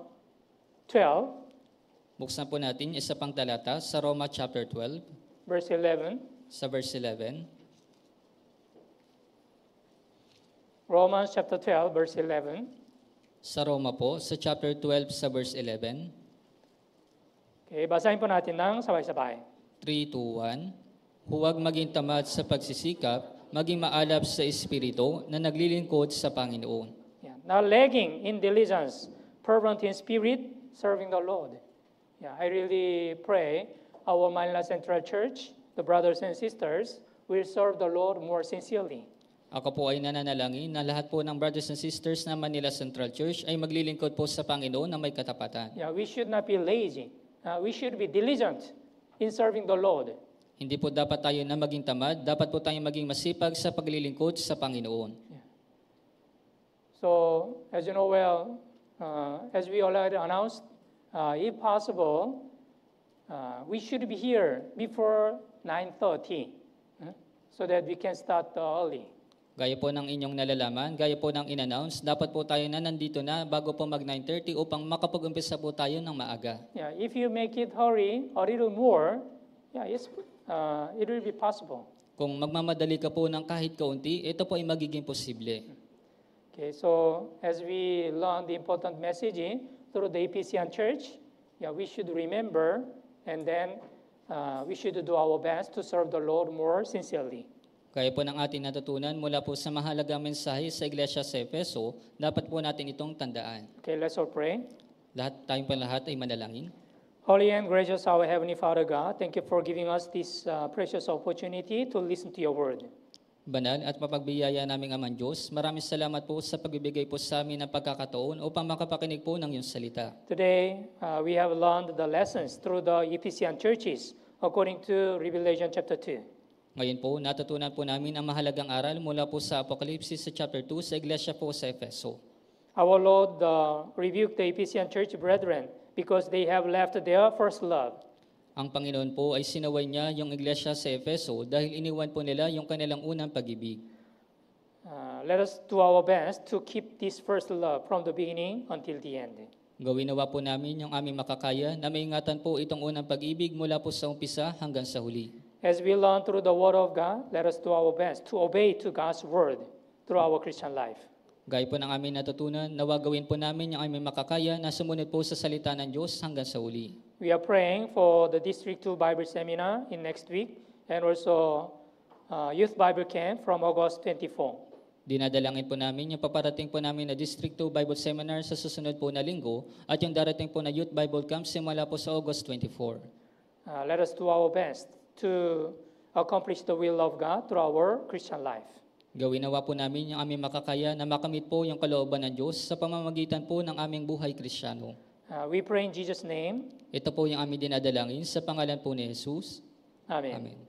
Speaker 2: 12. Buksan po natin isa pang talata sa Roma chapter 12.
Speaker 1: Verse 11.
Speaker 2: Sa verse 11.
Speaker 1: Romans chapter 12 verse 11.
Speaker 2: Sa Roma po, sa chapter 12 sa verse 11. Okay, basahin po natin ng sabay-sabay. 3 to 1. Huwag maging tamad sa pagsisikap, maging maalap sa Espiritu na naglilingkod sa Panginoon
Speaker 1: not lagging in diligence, fervent in spirit, serving the Lord. Yeah, I really pray our Manila Central Church, the brothers and sisters, will serve the Lord more sincerely.
Speaker 2: Ako po ay nananalangin na lahat po ng brothers and sisters ng Manila Central Church ay maglilingkod po sa Panginoon na may katapatan.
Speaker 1: Yeah, we should not be lazy. Uh, we should be diligent in serving the Lord.
Speaker 2: Hindi po dapat tayo na maging tamad, dapat po tayong maging masipag sa paglilingkod sa Panginoon.
Speaker 1: So as you know well, uh, as we already announced, uh, if possible, uh, we should be here before 9.30 huh? so that we can start uh, early.
Speaker 2: Gaya po ng inyong nalalaman, gaya po ng in-announce, dapat po tayo na nandito na bago po mag 9.30 upang makapag-umpisa po tayo ng maaga.
Speaker 1: Yeah, if you make it hurry a little more, yeah, it's, uh, it will be possible.
Speaker 2: Kung magmamadali ka po ng kahit kaunti, ito po ay magiging posible. Hmm.
Speaker 1: Okay, so as we learn the important message in, through the APCN Church, yeah, we should remember and then uh, we should do our best to serve the Lord more sincerely.
Speaker 2: Kaya po ng ating natutunan mula po sa mahalagang mensahe sa Iglesia sa Efeso, dapat po natin itong tandaan. Okay, let's all pray. Lahat tayong panlahat ay manalangin. Holy
Speaker 1: and gracious our Heavenly Father God, thank you for giving us this uh, precious opportunity to listen to your
Speaker 2: word. Banal at mapagbiyaya naming Amang Diyos, maraming salamat po sa pagbibigay po sa amin ng pagkakataon upang makapakinig po ng iyong salita.
Speaker 1: Today, uh, we have learned the lessons through the Ephesian churches according to Revelation chapter 2.
Speaker 2: Ngayon po, natutunan po namin ang mahalagang aral mula po sa Apocalypse sa chapter 2 sa iglesia po sa Efeso.
Speaker 1: Our Lord uh, rebuked the Ephesian church brethren because they have left their first
Speaker 2: love. Ang Panginoon po ay sinaway niya yung iglesia sa Efeso dahil iniwan po nila yung kanilang unang pag-ibig.
Speaker 1: Uh, let us do our best to keep this first love from the beginning until the end.
Speaker 2: Gawin nawa po namin yung aming makakaya na maingatan po itong unang pag-ibig mula po sa umpisa hanggang sa huli.
Speaker 1: As we learn through the Word of God, let us do our best to obey to God's Word through our Christian life.
Speaker 2: Gaya po ng aming natutunan, nawa gawin po namin yung aming makakaya na sumunod po sa salita ng Diyos hanggang sa huli
Speaker 1: we are praying for the District 2 Bible Seminar in next week and also uh, Youth Bible Camp from August 24.
Speaker 2: Dinadalangin po namin yung paparating po namin na District 2 Bible Seminar sa susunod po na linggo at yung darating po na Youth Bible Camp simula po sa August 24.
Speaker 1: Uh, let us do our best to accomplish the will of God through our Christian life.
Speaker 2: Gawin nawa po namin yung aming makakaya na makamit po yung kalooban ng Diyos sa pamamagitan po ng aming buhay Krisyano.
Speaker 1: Uh, we pray in Jesus' name.
Speaker 2: Ito po yung aming dinadalangin sa pangalan po ni Jesus. Amen. Amen.